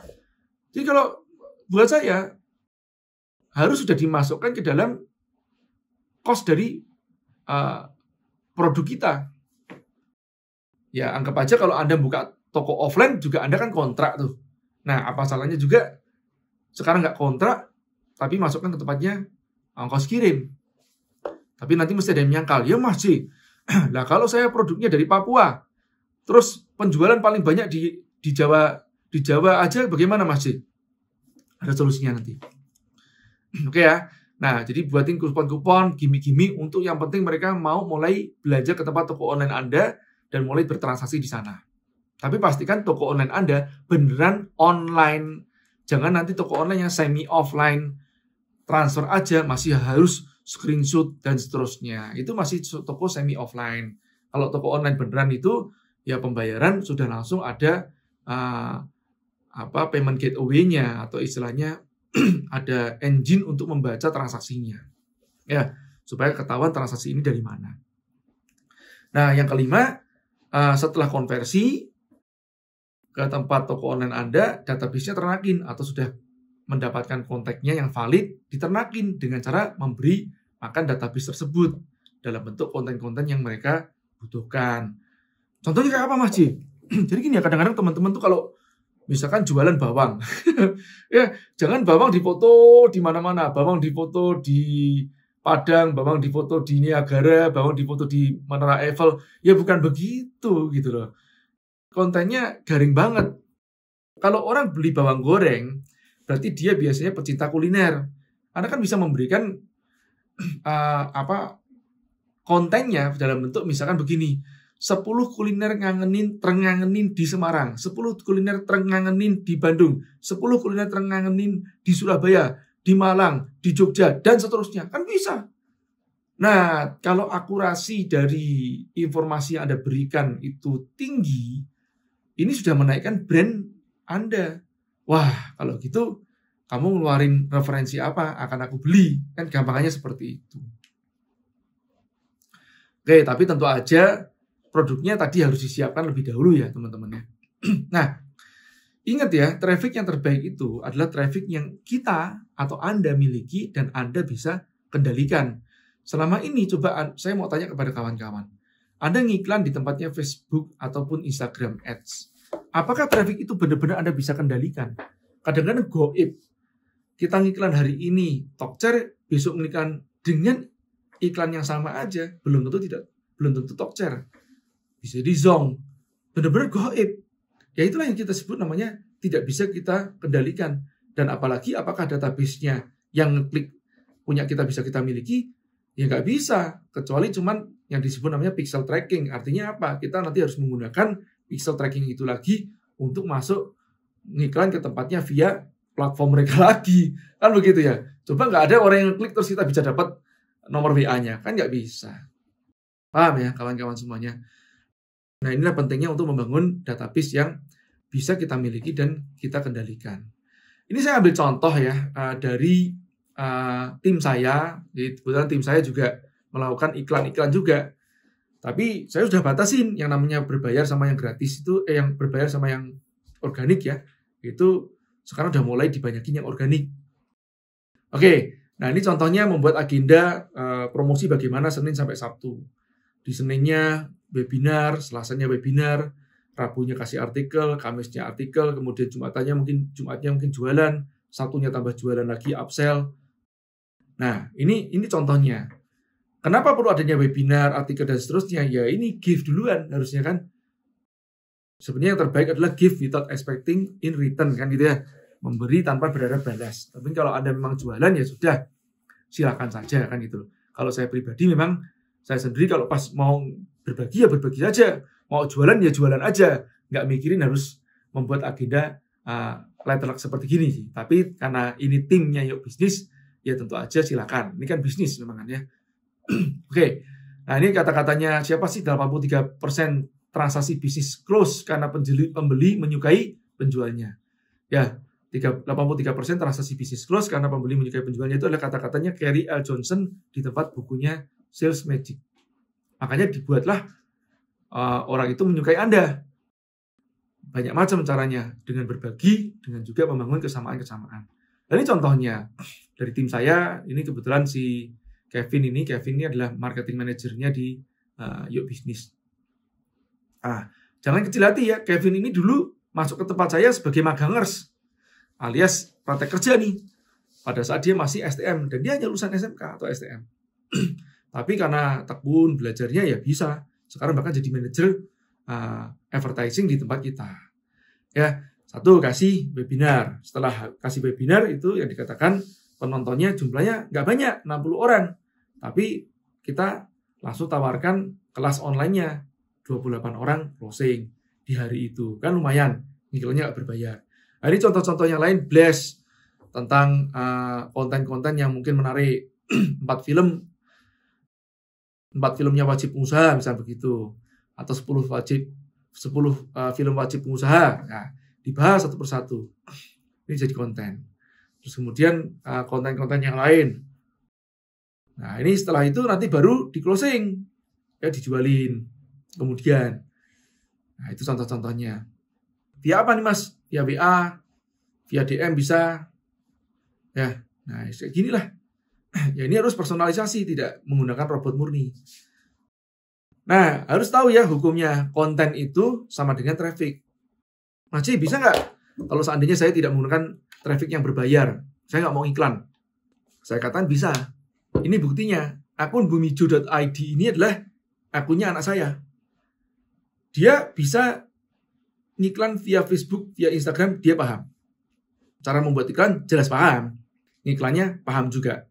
Jadi kalau buat saya harus sudah dimasukkan ke dalam cost dari uh, produk kita. Ya anggap aja kalau Anda buka toko offline juga Anda kan kontrak tuh. Nah apa salahnya juga sekarang nggak kontrak tapi masukkan ke tempatnya ongkos eh, kirim. Tapi nanti mesti ada yang nyangkal ya masih. Nah kalau saya produknya dari Papua, terus penjualan paling banyak di di Jawa di Jawa aja bagaimana masjid? Ada solusinya nanti. Oke okay ya. Nah, jadi buatin kupon-kupon, gimmick-gimmick untuk yang penting mereka mau mulai belajar ke tempat toko online Anda dan mulai bertransaksi di sana. Tapi pastikan toko online Anda beneran online. Jangan nanti toko online yang semi offline transfer aja masih harus screenshot dan seterusnya. Itu masih toko semi offline. Kalau toko online beneran itu ya pembayaran sudah langsung ada uh, apa payment gateway-nya atau istilahnya ada engine untuk membaca transaksinya. Ya, supaya ketahuan transaksi ini dari mana. Nah, yang kelima, eh, setelah konversi ke tempat toko online Anda, database-nya ternakin atau sudah mendapatkan kontaknya yang valid, diternakin dengan cara memberi makan database tersebut dalam bentuk konten-konten yang mereka butuhkan. Contohnya kayak apa Mas Ji? Jadi gini ya, kadang-kadang teman-teman tuh kalau misalkan jualan bawang. ya, jangan bawang dipoto di mana-mana, bawang dipoto di Padang, bawang dipoto di Niagara, bawang dipoto di Menara Eiffel. Ya bukan begitu gitu loh. Kontennya garing banget. Kalau orang beli bawang goreng, berarti dia biasanya pecinta kuliner. Anda kan bisa memberikan uh, apa kontennya dalam bentuk misalkan begini 10 kuliner ngangenin terengangenin di Semarang, 10 kuliner terengangenin di Bandung, 10 kuliner terengangenin di Surabaya, di Malang, di Jogja, dan seterusnya. Kan bisa. Nah, kalau akurasi dari informasi yang Anda berikan itu tinggi, ini sudah menaikkan brand Anda. Wah, kalau gitu kamu ngeluarin referensi apa akan aku beli. Kan gampangnya seperti itu. Oke, tapi tentu aja produknya tadi harus disiapkan lebih dahulu ya teman-teman ya. nah, ingat ya, traffic yang terbaik itu adalah traffic yang kita atau Anda miliki dan Anda bisa kendalikan. Selama ini coba saya mau tanya kepada kawan-kawan. Anda ngiklan di tempatnya Facebook ataupun Instagram Ads. Apakah traffic itu benar-benar Anda bisa kendalikan? Kadang-kadang goib. Kita ngiklan hari ini, chair, besok ngiklan dengan iklan yang sama aja, belum tentu tidak belum tentu chair bisa di zong, benar-benar goib. Ya itulah yang kita sebut namanya tidak bisa kita kendalikan. Dan apalagi apakah database-nya yang klik punya kita bisa kita miliki? Ya nggak bisa, kecuali cuman yang disebut namanya pixel tracking. Artinya apa? Kita nanti harus menggunakan pixel tracking itu lagi untuk masuk ngiklan ke tempatnya via platform mereka lagi. Kan begitu ya. Coba nggak ada orang yang klik terus kita bisa dapat nomor WA-nya. Kan nggak bisa. Paham ya kawan-kawan semuanya? Nah, inilah pentingnya untuk membangun database yang bisa kita miliki dan kita kendalikan. Ini saya ambil contoh ya eh, dari eh, tim saya. di kebetulan tim saya juga melakukan iklan-iklan juga. Tapi saya sudah batasin yang namanya berbayar sama yang gratis itu, eh yang berbayar sama yang organik ya. Itu sekarang udah mulai dibanyakin yang organik. Oke, nah ini contohnya membuat agenda eh, promosi bagaimana Senin sampai Sabtu. Di Seninnya webinar, Selasanya webinar, Rabunya kasih artikel, Kamisnya artikel, kemudian Jumatannya mungkin Jumatnya mungkin jualan, satunya tambah jualan lagi upsell. Nah, ini ini contohnya. Kenapa perlu adanya webinar, artikel dan seterusnya? Ya ini give duluan harusnya kan. Sebenarnya yang terbaik adalah give without expecting in return kan gitu ya. Memberi tanpa berharap balas. Tapi kalau Anda memang jualan ya sudah, silakan saja kan gitu. Kalau saya pribadi memang saya sendiri kalau pas mau berbagi ya berbagi saja mau jualan ya jualan aja, nggak mikirin harus membuat agenda uh, letterlock seperti gini sih. Tapi karena ini timnya yuk bisnis, ya tentu aja silakan. Ini kan bisnis memang kan ya. Oke. Okay. Nah, ini kata-katanya siapa sih 83% transaksi bisnis close karena penjeli, pembeli menyukai penjualnya. Ya, 83% transaksi bisnis close karena pembeli menyukai penjualnya itu adalah kata-katanya Kerry L. Johnson di tempat bukunya sales magic. Makanya dibuatlah uh, orang itu menyukai Anda. Banyak macam caranya, dengan berbagi, dengan juga membangun kesamaan-kesamaan. Dan ini contohnya dari tim saya, ini kebetulan si Kevin ini, Kevin ini adalah marketing manajernya di uh, eh, Yuk Bisnis. Ah, jangan kecil hati ya, Kevin ini dulu masuk ke tempat saya sebagai magangers, alias praktek kerja nih. Pada saat dia masih STM, dan dia hanya lulusan SMK atau STM. Tapi karena tekun belajarnya ya bisa. Sekarang bahkan jadi manajer uh, advertising di tempat kita. Ya, satu kasih webinar. Setelah kasih webinar itu yang dikatakan penontonnya jumlahnya nggak banyak, 60 orang. Tapi kita langsung tawarkan kelas onlinenya 28 orang closing di hari itu. Kan lumayan, nilainya nggak berbayar. Nah, ini contoh-contoh yang lain, bless tentang eh, konten-konten uh, konten -konten yang mungkin menarik. Empat film 4 filmnya wajib pengusaha misalnya begitu atau 10 wajib 10 eh, film wajib pengusaha nah, dibahas satu persatu ini jadi konten terus kemudian eh, konten-konten yang lain nah ini setelah itu nanti baru di closing ya dijualin kemudian nah itu contoh-contohnya via apa nih mas via WA via DM bisa ya nah kayak gini lah ya ini harus personalisasi tidak menggunakan robot murni. Nah, harus tahu ya hukumnya konten itu sama dengan traffic. Masih bisa nggak kalau seandainya saya tidak menggunakan traffic yang berbayar? Saya nggak mau iklan. Saya katakan bisa. Ini buktinya. Akun bumijo.id ini adalah akunnya anak saya. Dia bisa ngiklan via Facebook, via Instagram, dia paham. Cara membuat iklan jelas paham. iklannya paham juga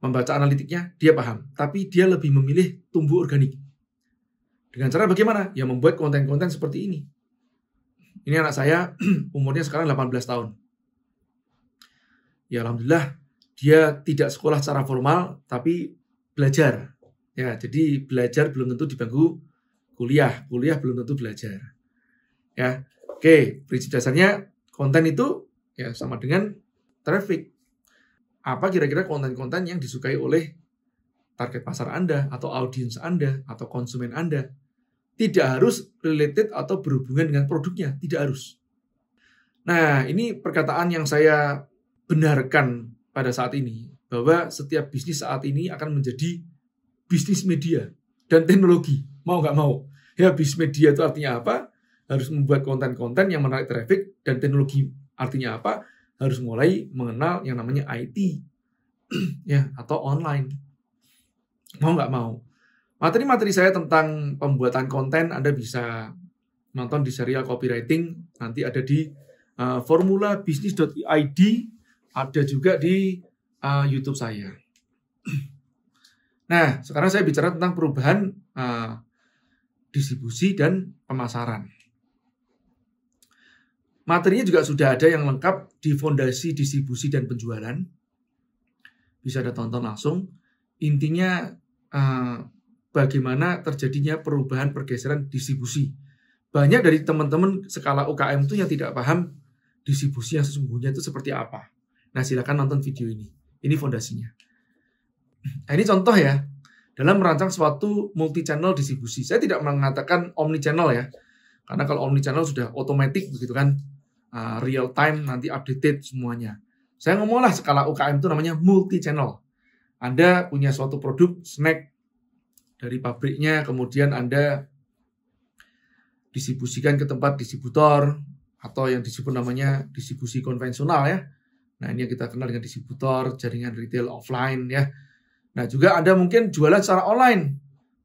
membaca analitiknya, dia paham. Tapi dia lebih memilih tumbuh organik. Dengan cara bagaimana? Ya membuat konten-konten seperti ini. Ini anak saya umurnya sekarang 18 tahun. Ya alhamdulillah dia tidak sekolah secara formal tapi belajar. Ya, jadi belajar belum tentu di bangku kuliah, kuliah belum tentu belajar. Ya. Oke, prinsip dasarnya konten itu ya sama dengan traffic apa kira-kira konten-konten yang disukai oleh target pasar Anda atau audiens Anda atau konsumen Anda. Tidak harus related atau berhubungan dengan produknya, tidak harus. Nah, ini perkataan yang saya benarkan pada saat ini bahwa setiap bisnis saat ini akan menjadi bisnis media dan teknologi. Mau nggak mau. Ya, bisnis media itu artinya apa? Harus membuat konten-konten yang menarik traffic dan teknologi artinya apa? harus mulai mengenal yang namanya IT ya atau online. Mau nggak mau. Materi-materi saya tentang pembuatan konten Anda bisa nonton di serial copywriting nanti ada di uh, eh, formula bisnis.id ada juga di uh, YouTube saya. Nah, sekarang saya bicara tentang perubahan uh, distribusi dan pemasaran. Materinya juga sudah ada yang lengkap di fondasi distribusi dan penjualan. Bisa ada tonton langsung. Intinya uh, bagaimana terjadinya perubahan pergeseran distribusi. Banyak dari teman-teman skala UKM itu yang tidak paham distribusi yang sesungguhnya itu seperti apa. Nah, silakan nonton video ini. Ini fondasinya. Nah, ini contoh ya dalam merancang suatu multi channel distribusi. Saya tidak mengatakan omni channel ya. Karena kalau omni channel sudah otomatis begitu kan uh, real time nanti updated semuanya. Saya ngomonglah skala UKM itu namanya multi channel. Anda punya suatu produk snack dari pabriknya, kemudian Anda distribusikan ke tempat distributor atau yang disebut namanya distribusi konvensional ya. Nah, ini yang kita kenal dengan distributor, jaringan retail offline ya. Nah, juga Anda mungkin jualan secara online.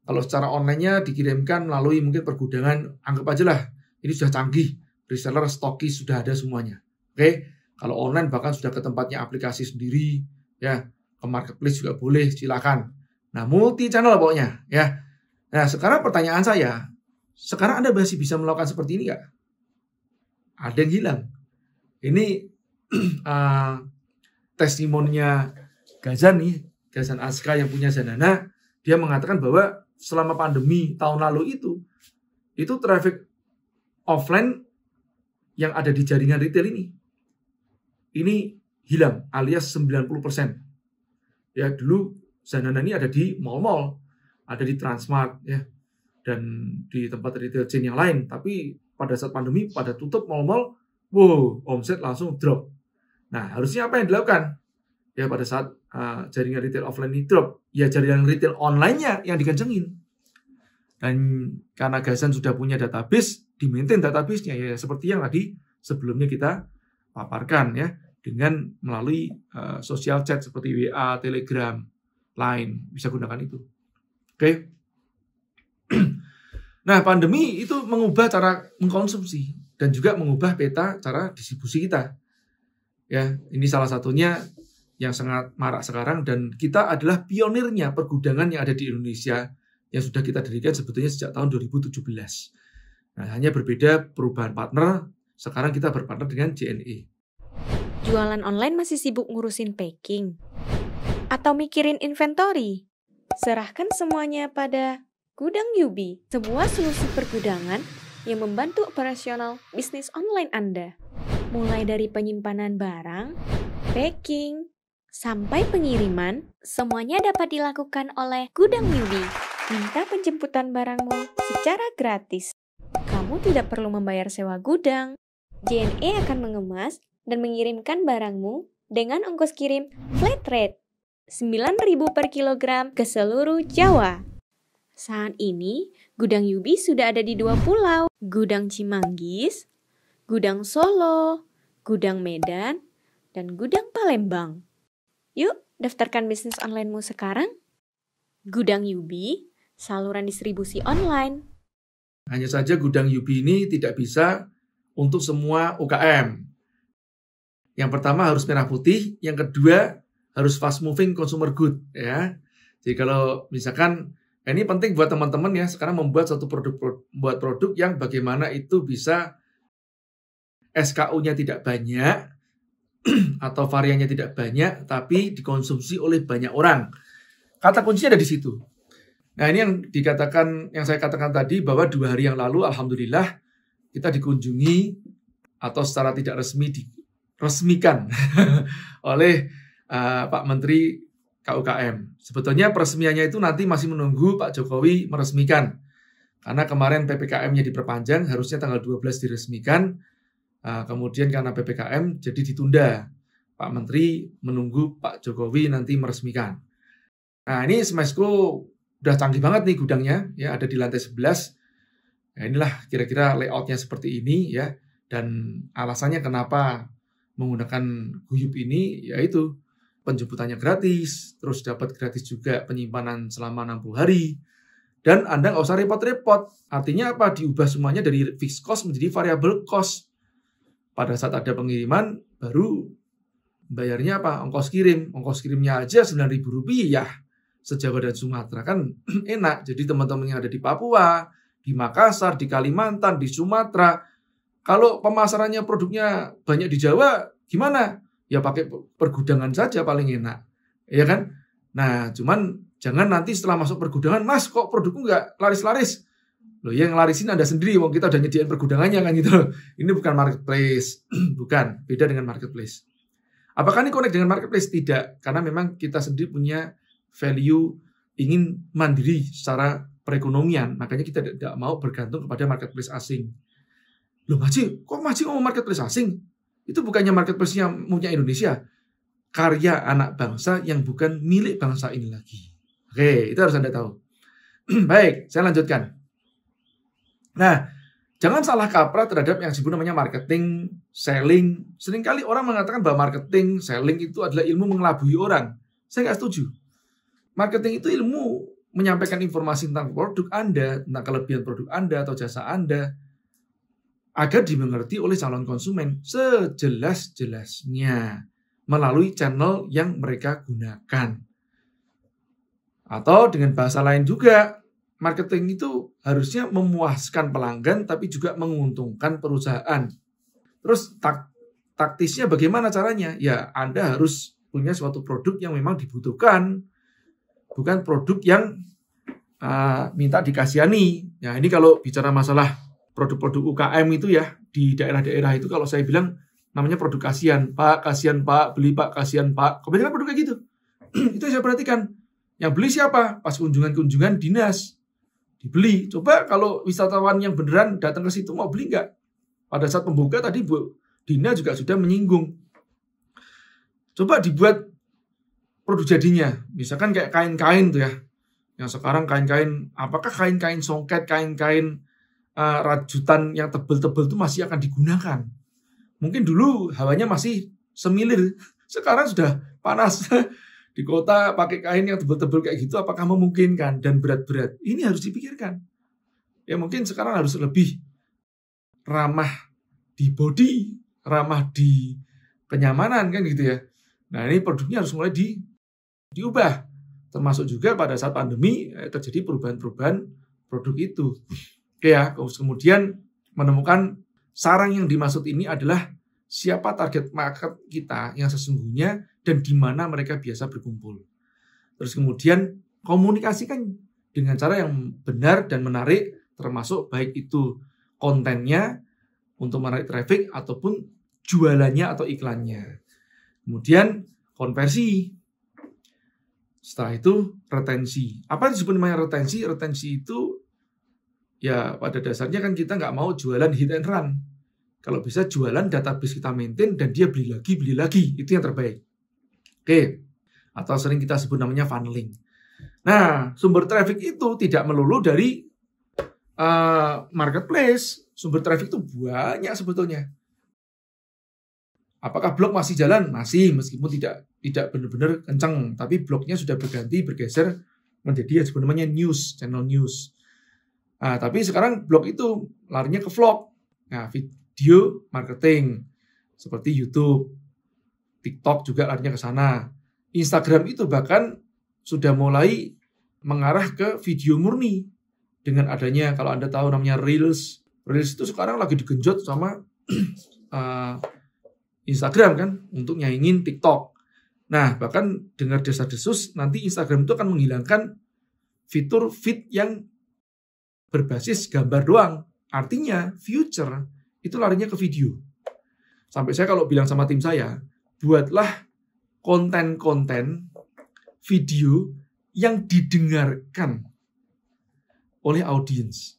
Kalau secara online-nya dikirimkan melalui mungkin pergudangan, anggap aja lah ini sudah canggih reseller, stokis sudah ada semuanya. Oke, okay? kalau online bahkan sudah ke tempatnya aplikasi sendiri, ya ke marketplace juga boleh, silakan. Nah, multi channel pokoknya, ya. Nah, sekarang pertanyaan saya, sekarang Anda masih bisa melakukan seperti ini nggak? Ada yang hilang. Ini uh, testimoninya Gazan nih, Gazan Aska yang punya Zanana, dia mengatakan bahwa selama pandemi tahun lalu itu, itu traffic offline yang ada di jaringan retail ini ini hilang alias 90%. Ya, dulu Zanana ini ada di mall-mall, ada di Transmart ya dan di tempat retail chain yang lain, tapi pada saat pandemi pada tutup mall-mall, wow, omset langsung drop. Nah, harusnya apa yang dilakukan? Ya pada saat uh, jaringan retail offline ini drop, ya jaringan retail online-nya yang dikencengin. Dan karena Gasan sudah punya database, dimaintain database-nya ya seperti yang tadi sebelumnya kita paparkan ya dengan melalui uh, sosial chat seperti WA, Telegram, lain bisa gunakan itu. Oke. Okay? nah, pandemi itu mengubah cara mengkonsumsi dan juga mengubah peta cara distribusi kita. Ya, ini salah satunya yang sangat marak sekarang dan kita adalah pionirnya pergudangan yang ada di Indonesia yang sudah kita dirikan sebetulnya sejak tahun 2017. Nah, hanya berbeda perubahan partner, sekarang kita berpartner dengan JNE. Jualan online masih sibuk ngurusin packing? Atau mikirin inventory? Serahkan semuanya pada Gudang Yubi, sebuah solusi pergudangan yang membantu operasional bisnis online Anda. Mulai dari penyimpanan barang, packing, sampai pengiriman, semuanya dapat dilakukan oleh Gudang Yubi. Minta penjemputan barangmu secara gratis. Kamu tidak perlu membayar sewa gudang. JNE akan mengemas dan mengirimkan barangmu dengan ongkos kirim flat rate 9.000 per kilogram ke seluruh Jawa. Saat ini, gudang Yubi sudah ada di dua pulau, gudang Cimanggis, gudang Solo, gudang Medan, dan gudang Palembang. Yuk, daftarkan bisnis onlinemu sekarang. Gudang Yubi saluran distribusi online. Hanya saja gudang Yubi ini tidak bisa untuk semua UKM. Yang pertama harus merah putih, yang kedua harus fast moving consumer good ya. Jadi kalau misalkan nah ini penting buat teman-teman ya sekarang membuat satu produk buat produk yang bagaimana itu bisa SKU-nya tidak banyak atau variannya tidak banyak tapi dikonsumsi oleh banyak orang. Kata kuncinya ada di situ. Nah ini yang dikatakan, yang saya katakan tadi bahwa dua hari yang lalu, alhamdulillah kita dikunjungi atau secara tidak resmi diresmikan oleh uh, Pak Menteri KUKM. Sebetulnya peresmiannya itu nanti masih menunggu Pak Jokowi meresmikan. Karena kemarin PPKM-nya diperpanjang, harusnya tanggal 12 diresmikan. Eh, kemudian karena PPKM jadi ditunda. Pak Menteri menunggu Pak Jokowi nanti meresmikan. Nah ini Smesco Udah canggih banget nih gudangnya, ya ada di lantai 11. ya inilah kira-kira layoutnya seperti ini ya. Dan alasannya kenapa menggunakan guyup ini yaitu penjemputannya gratis, terus dapat gratis juga penyimpanan selama 60 hari. Dan Anda nggak usah repot-repot. Artinya apa? Diubah semuanya dari fixed cost menjadi variable cost. Pada saat ada pengiriman, baru bayarnya apa? Ongkos kirim. Ongkos kirimnya aja ribu rupiah sejawa dan Sumatera kan enak. Jadi teman-teman yang ada di Papua, di Makassar, di Kalimantan, di Sumatera, kalau pemasarannya produknya banyak di Jawa, gimana? Ya pakai pergudangan saja paling enak, ya kan? Nah, cuman jangan nanti setelah masuk pergudangan, Mas kok produkku nggak laris-laris? Loh, yang larisin Anda sendiri, wong kita udah nyediain pergudangannya kan gitu Ini bukan marketplace, bukan, beda dengan marketplace. Apakah ini connect dengan marketplace? Tidak, karena memang kita sendiri punya value ingin mandiri secara perekonomian. Makanya kita tidak mau bergantung kepada marketplace asing. Loh masih, kok maci ngomong marketplace asing? Itu bukannya marketplace yang punya Indonesia. Karya anak bangsa yang bukan milik bangsa ini lagi. Oke, itu harus Anda tahu. Baik, saya lanjutkan. Nah, jangan salah kaprah terhadap yang disebut namanya marketing, selling. Seringkali orang mengatakan bahwa marketing, selling itu adalah ilmu mengelabui orang. Saya nggak setuju Marketing itu ilmu menyampaikan informasi tentang produk Anda, tentang kelebihan produk Anda atau jasa Anda, agar dimengerti oleh calon konsumen sejelas-jelasnya melalui channel yang mereka gunakan. Atau dengan bahasa lain juga, marketing itu harusnya memuaskan pelanggan tapi juga menguntungkan perusahaan. Terus tak, taktisnya bagaimana caranya? Ya, Anda harus punya suatu produk yang memang dibutuhkan bukan produk yang uh, minta dikasihani. Ya ini kalau bicara masalah produk-produk UKM itu ya di daerah-daerah itu kalau saya bilang namanya produk kasihan, Pak, kasihan Pak, beli Pak, kasihan Pak. Kebanyakan produk kayak gitu. itu saya perhatikan. Yang beli siapa? Pas kunjungan-kunjungan dinas dibeli. Coba kalau wisatawan yang beneran datang ke situ mau beli nggak? Pada saat pembuka tadi Bu Dina juga sudah menyinggung. Coba dibuat produk jadinya. Misalkan kayak kain-kain tuh ya. Yang sekarang kain-kain, apakah kain-kain songket, kain-kain uh, rajutan yang tebel-tebel itu masih akan digunakan? Mungkin dulu hawanya masih semilir, sekarang sudah panas. Di kota pakai kain yang tebel-tebel kayak gitu apakah memungkinkan dan berat-berat? Ini harus dipikirkan. Ya mungkin sekarang harus lebih ramah di body, ramah di kenyamanan kan gitu ya. Nah ini produknya harus mulai di diubah. Termasuk juga pada saat pandemi eh, terjadi perubahan-perubahan produk itu. Oke Ya, kemudian menemukan sarang yang dimaksud ini adalah siapa target market kita yang sesungguhnya dan di mana mereka biasa berkumpul. Terus kemudian komunikasikan dengan cara yang benar dan menarik termasuk baik itu kontennya untuk menarik traffic ataupun jualannya atau iklannya. Kemudian konversi setelah itu retensi. Apa disebut namanya retensi? Retensi itu ya pada dasarnya kan kita nggak mau jualan hit and run. Kalau bisa jualan database kita maintain dan dia beli lagi, beli lagi. Itu yang terbaik. Oke. Atau sering kita sebut namanya funneling. Nah, sumber traffic itu tidak melulu dari uh, marketplace. Sumber traffic itu banyak sebetulnya. Apakah blok masih jalan? Masih, meskipun tidak tidak benar-benar kencang, tapi bloknya sudah berganti bergeser menjadi ya sebenarnya news, channel news. Nah, tapi sekarang blog itu larinya ke vlog, nah, video marketing seperti YouTube, TikTok juga larinya ke sana. Instagram itu bahkan sudah mulai mengarah ke video murni dengan adanya kalau anda tahu namanya reels, reels itu sekarang lagi digenjot sama uh, Instagram kan untuk nyaingin TikTok. Nah, bahkan dengar desa-desus nanti Instagram itu akan menghilangkan fitur feed yang berbasis gambar doang. Artinya future itu larinya ke video. Sampai saya kalau bilang sama tim saya, buatlah konten-konten video yang didengarkan oleh audiens.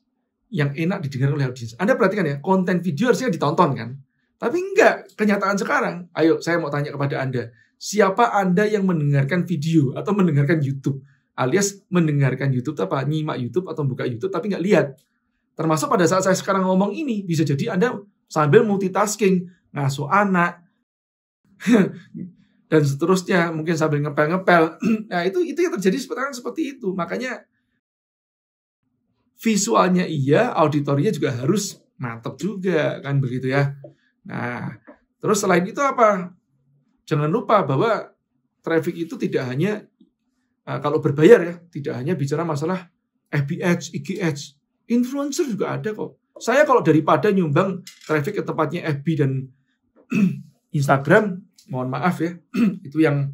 Yang enak didengar oleh audiens. Anda perhatikan ya, konten video harusnya ditonton kan? Tapi enggak, kenyataan sekarang. Ayo, saya mau tanya kepada Anda. Siapa Anda yang mendengarkan video atau mendengarkan YouTube? Alias mendengarkan YouTube apa? Nyimak YouTube atau buka YouTube tapi nggak lihat. Termasuk pada saat saya sekarang ngomong ini, bisa jadi Anda sambil multitasking, ngasuh anak, dan seterusnya, mungkin sambil ngepel-ngepel. nah, itu itu yang terjadi sekarang seperti itu. Makanya visualnya iya, auditorinya juga harus mantep juga, kan begitu ya. Nah, terus selain itu apa? Jangan lupa bahwa traffic itu tidak hanya eh, kalau berbayar ya, tidak hanya bicara masalah FB ads, IG Influencer juga ada kok. Saya kalau daripada nyumbang traffic ke tempatnya FB dan Instagram, mohon maaf ya, itu yang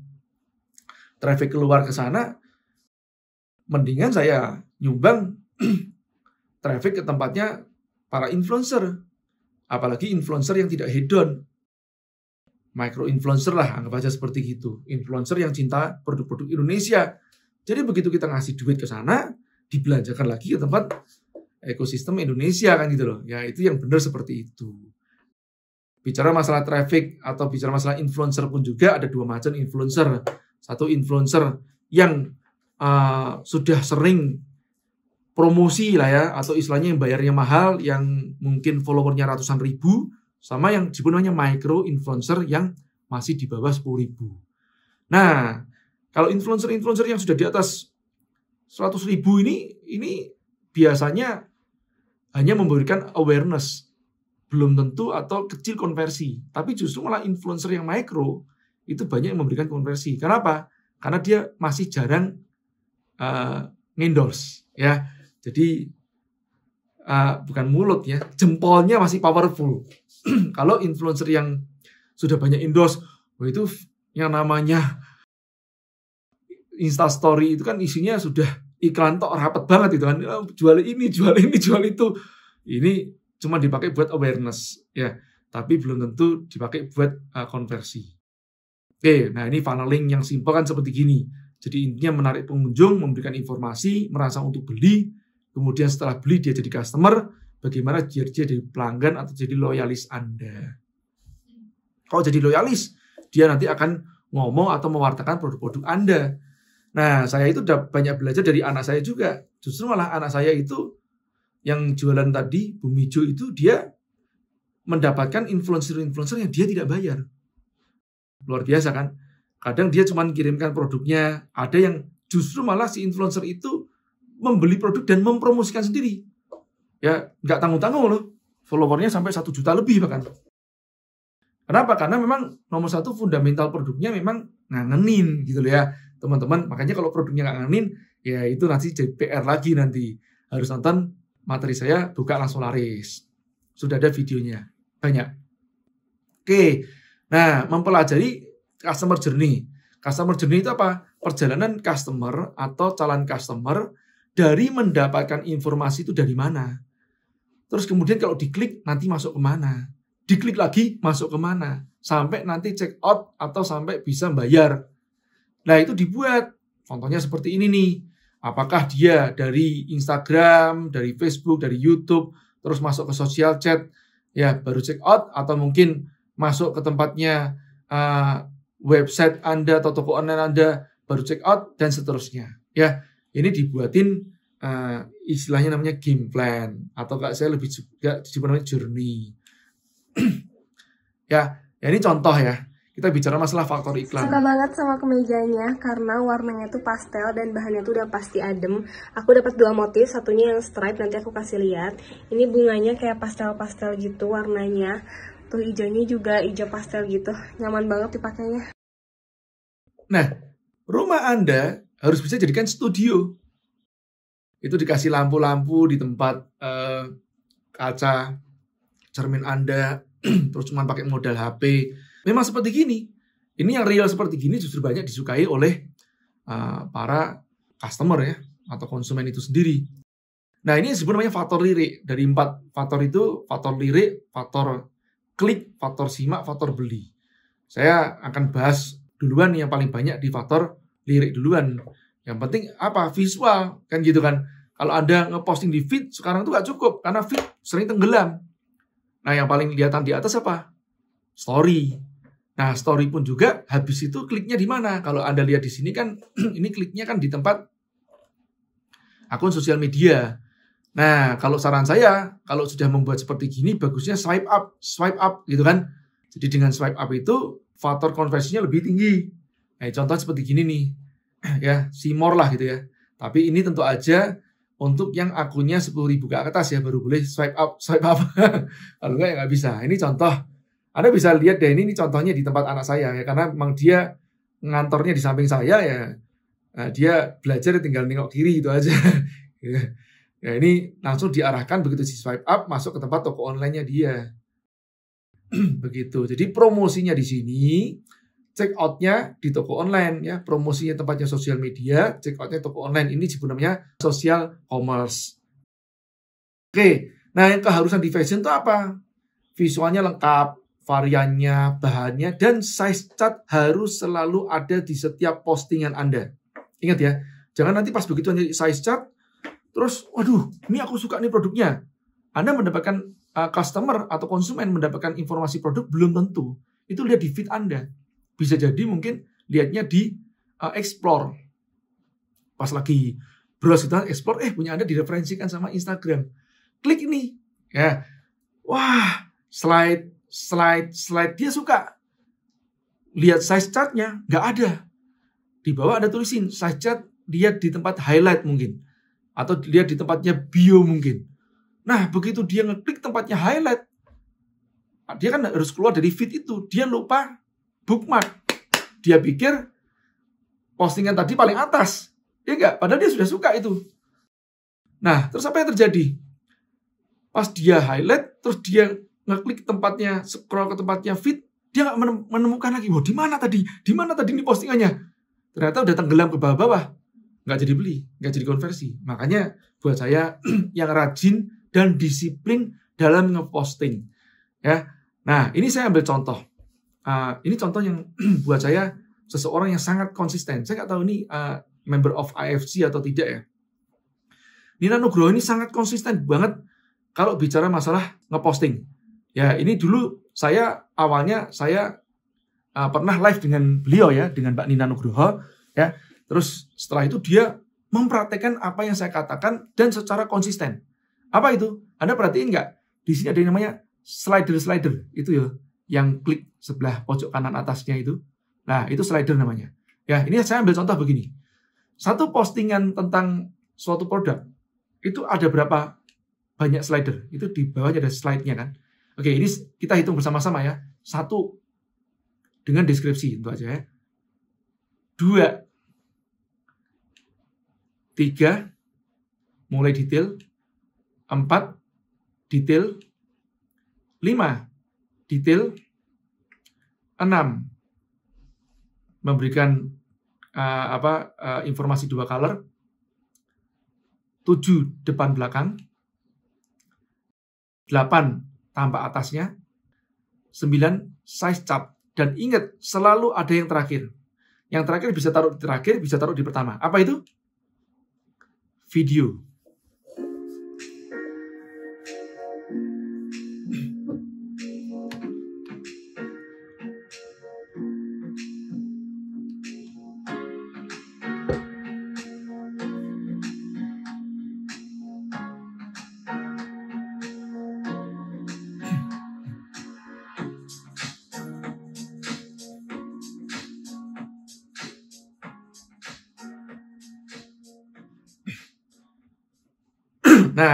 traffic keluar ke sana, mendingan saya nyumbang traffic ke tempatnya para influencer Apalagi influencer yang tidak hedon. Micro influencer lah, anggap aja seperti itu. Influencer yang cinta produk-produk Indonesia. Jadi begitu kita ngasih duit ke sana, dibelanjakan lagi ke tempat ekosistem Indonesia kan gitu loh. Ya itu yang benar seperti itu. Bicara masalah traffic atau bicara masalah influencer pun juga ada dua macam influencer. Satu influencer yang uh, sudah sering promosi lah ya atau istilahnya yang bayarnya mahal yang mungkin followernya ratusan ribu sama yang sebenarnya micro influencer yang masih di bawah sepuluh ribu. Nah, kalau influencer-influencer yang sudah di atas seratus ribu ini ini biasanya hanya memberikan awareness belum tentu atau kecil konversi. Tapi justru malah influencer yang micro itu banyak yang memberikan konversi. Kenapa? Karena dia masih jarang uh, eh, endorse ya jadi uh, bukan mulut ya, jempolnya masih powerful. Kalau influencer yang sudah banyak endorse, oh itu yang namanya Insta Story itu kan isinya sudah iklan tok rapat banget itu kan oh, jual ini jual ini jual itu ini cuma dipakai buat awareness ya tapi belum tentu dipakai buat uh, konversi oke nah ini funneling yang simpel kan seperti gini jadi intinya menarik pengunjung memberikan informasi merasa untuk beli Kemudian setelah beli dia jadi customer, bagaimana jir dia jadi pelanggan atau jadi loyalis Anda. Kalau jadi loyalis, dia nanti akan ngomong atau mewartakan produk-produk Anda. Nah, saya itu udah banyak belajar dari anak saya juga. Justru malah anak saya itu yang jualan tadi, Bumijo itu dia mendapatkan influencer-influencer yang dia tidak bayar. Luar biasa kan? Kadang dia cuma kirimkan produknya, ada yang justru malah si influencer itu membeli produk dan mempromosikan sendiri. Ya, nggak tanggung-tanggung loh. Followernya sampai satu juta lebih bahkan. Kenapa? Karena memang nomor satu fundamental produknya memang ngangenin gitu loh ya teman-teman. Makanya kalau produknya nggak ngangenin, ya itu nanti jadi lagi nanti. Harus nonton materi saya buka langsung laris. Sudah ada videonya. Banyak. Oke. Nah, mempelajari customer journey. Customer journey itu apa? Perjalanan customer atau calon customer dari mendapatkan informasi itu dari mana. Terus kemudian kalau diklik nanti masuk ke mana. Diklik lagi masuk ke mana. Sampai nanti check out atau sampai bisa bayar. Nah itu dibuat. Contohnya seperti ini nih. Apakah dia dari Instagram, dari Facebook, dari YouTube, terus masuk ke social chat, ya baru check out atau mungkin masuk ke tempatnya uh, website Anda atau toko online Anda baru check out dan seterusnya. Ya, ini dibuatin uh, istilahnya namanya game plan atau kak saya lebih juga disebut namanya journey ya, ya ini contoh ya kita bicara masalah faktor iklan. Suka banget sama kemejanya karena warnanya tuh pastel dan bahannya tuh udah pasti adem. Aku dapat dua motif, satunya yang stripe nanti aku kasih lihat. Ini bunganya kayak pastel-pastel gitu warnanya. Tuh hijaunya juga hijau pastel gitu. Nyaman banget dipakainya. Nah, rumah Anda harus bisa jadikan studio. Itu dikasih lampu-lampu di tempat eh, kaca cermin Anda, terus cuma pakai modal HP. Memang seperti gini. Ini yang real seperti gini justru banyak disukai oleh uh, para customer ya atau konsumen itu sendiri. Nah ini sebenarnya faktor lirik dari empat faktor itu faktor lirik, faktor klik, faktor simak, faktor beli. Saya akan bahas duluan yang paling banyak di faktor lirik duluan. Yang penting apa? Visual kan gitu kan. Kalau Anda ngeposting di feed sekarang tuh gak cukup karena feed sering tenggelam. Nah, yang paling kelihatan di atas apa? Story. Nah, story pun juga habis itu kliknya di mana? Kalau Anda lihat di sini kan ini kliknya kan di tempat akun sosial media. Nah, kalau saran saya, kalau sudah membuat seperti gini, bagusnya swipe up, swipe up gitu kan. Jadi dengan swipe up itu, faktor konversinya lebih tinggi. Nah, contoh seperti gini nih, ya, simor lah gitu ya. Tapi ini tentu aja untuk yang akunnya 10 ribu ke atas ya baru boleh swipe up, swipe up. Kalau nggak ya nggak bisa. Ini contoh. Anda bisa lihat deh ini, ini contohnya di tempat anak saya ya karena memang dia ngantornya di samping saya ya. Nah, dia belajar tinggal nengok kiri gitu aja. ya ini langsung diarahkan begitu di swipe up masuk ke tempat toko online-nya dia. Begitu. Jadi promosinya di sini check outnya di toko online ya promosinya tempatnya sosial media check outnya toko online ini namanya social commerce oke nah yang keharusan di fashion itu apa visualnya lengkap variannya bahannya dan size chart harus selalu ada di setiap postingan anda ingat ya jangan nanti pas begitu hanya size chart terus waduh ini aku suka nih produknya anda mendapatkan uh, customer atau konsumen mendapatkan informasi produk belum tentu itu lihat di feed anda bisa jadi mungkin lihatnya di uh, explore. Pas lagi browse kita gitu, explore, eh punya Anda direferensikan sama Instagram. Klik ini. Ya. Wah, slide slide slide dia suka. Lihat size chartnya nggak ada. Di bawah ada tulisin size chart dia di tempat highlight mungkin atau lihat di tempatnya bio mungkin. Nah, begitu dia ngeklik tempatnya highlight, dia kan harus keluar dari feed itu. Dia lupa bookmark. Dia pikir postingan tadi paling atas. Iya enggak? Padahal dia sudah suka itu. Nah, terus apa yang terjadi? Pas dia highlight, terus dia ngeklik tempatnya, scroll ke tempatnya feed, dia nggak menemukan lagi. Wah, di mana tadi? Di mana tadi ini postingannya? Ternyata udah tenggelam ke bawah-bawah. Nggak jadi beli, nggak jadi konversi. Makanya buat saya yang rajin dan disiplin dalam ngeposting. Ya. Nah, ini saya ambil contoh uh, ini contoh yang buat saya seseorang yang sangat konsisten. Saya nggak tahu ini uh, member of IFC atau tidak ya. Nina Nugroho ini sangat konsisten banget kalau bicara masalah ngeposting. Ya ini dulu saya awalnya saya uh, pernah live dengan beliau ya dengan Mbak Nina Nugroho ya. Terus setelah itu dia mempraktekkan apa yang saya katakan dan secara konsisten. Apa itu? Anda perhatiin nggak? Di sini ada yang namanya slider-slider itu ya yang klik sebelah pojok kanan atasnya itu. Nah, itu slider namanya. Ya, ini saya ambil contoh begini. Satu postingan tentang suatu produk itu ada berapa banyak slider? Itu di bawahnya ada slide-nya kan. Oke, ini kita hitung bersama-sama ya. Satu dengan deskripsi itu aja ya. Dua, tiga, mulai detail, empat, detail, lima, detail. enam Memberikan uh, apa uh, informasi dua color. tujuh depan belakang. delapan tambah atasnya. sembilan size cap dan ingat selalu ada yang terakhir. Yang terakhir bisa taruh di terakhir, bisa taruh di pertama. Apa itu? Video.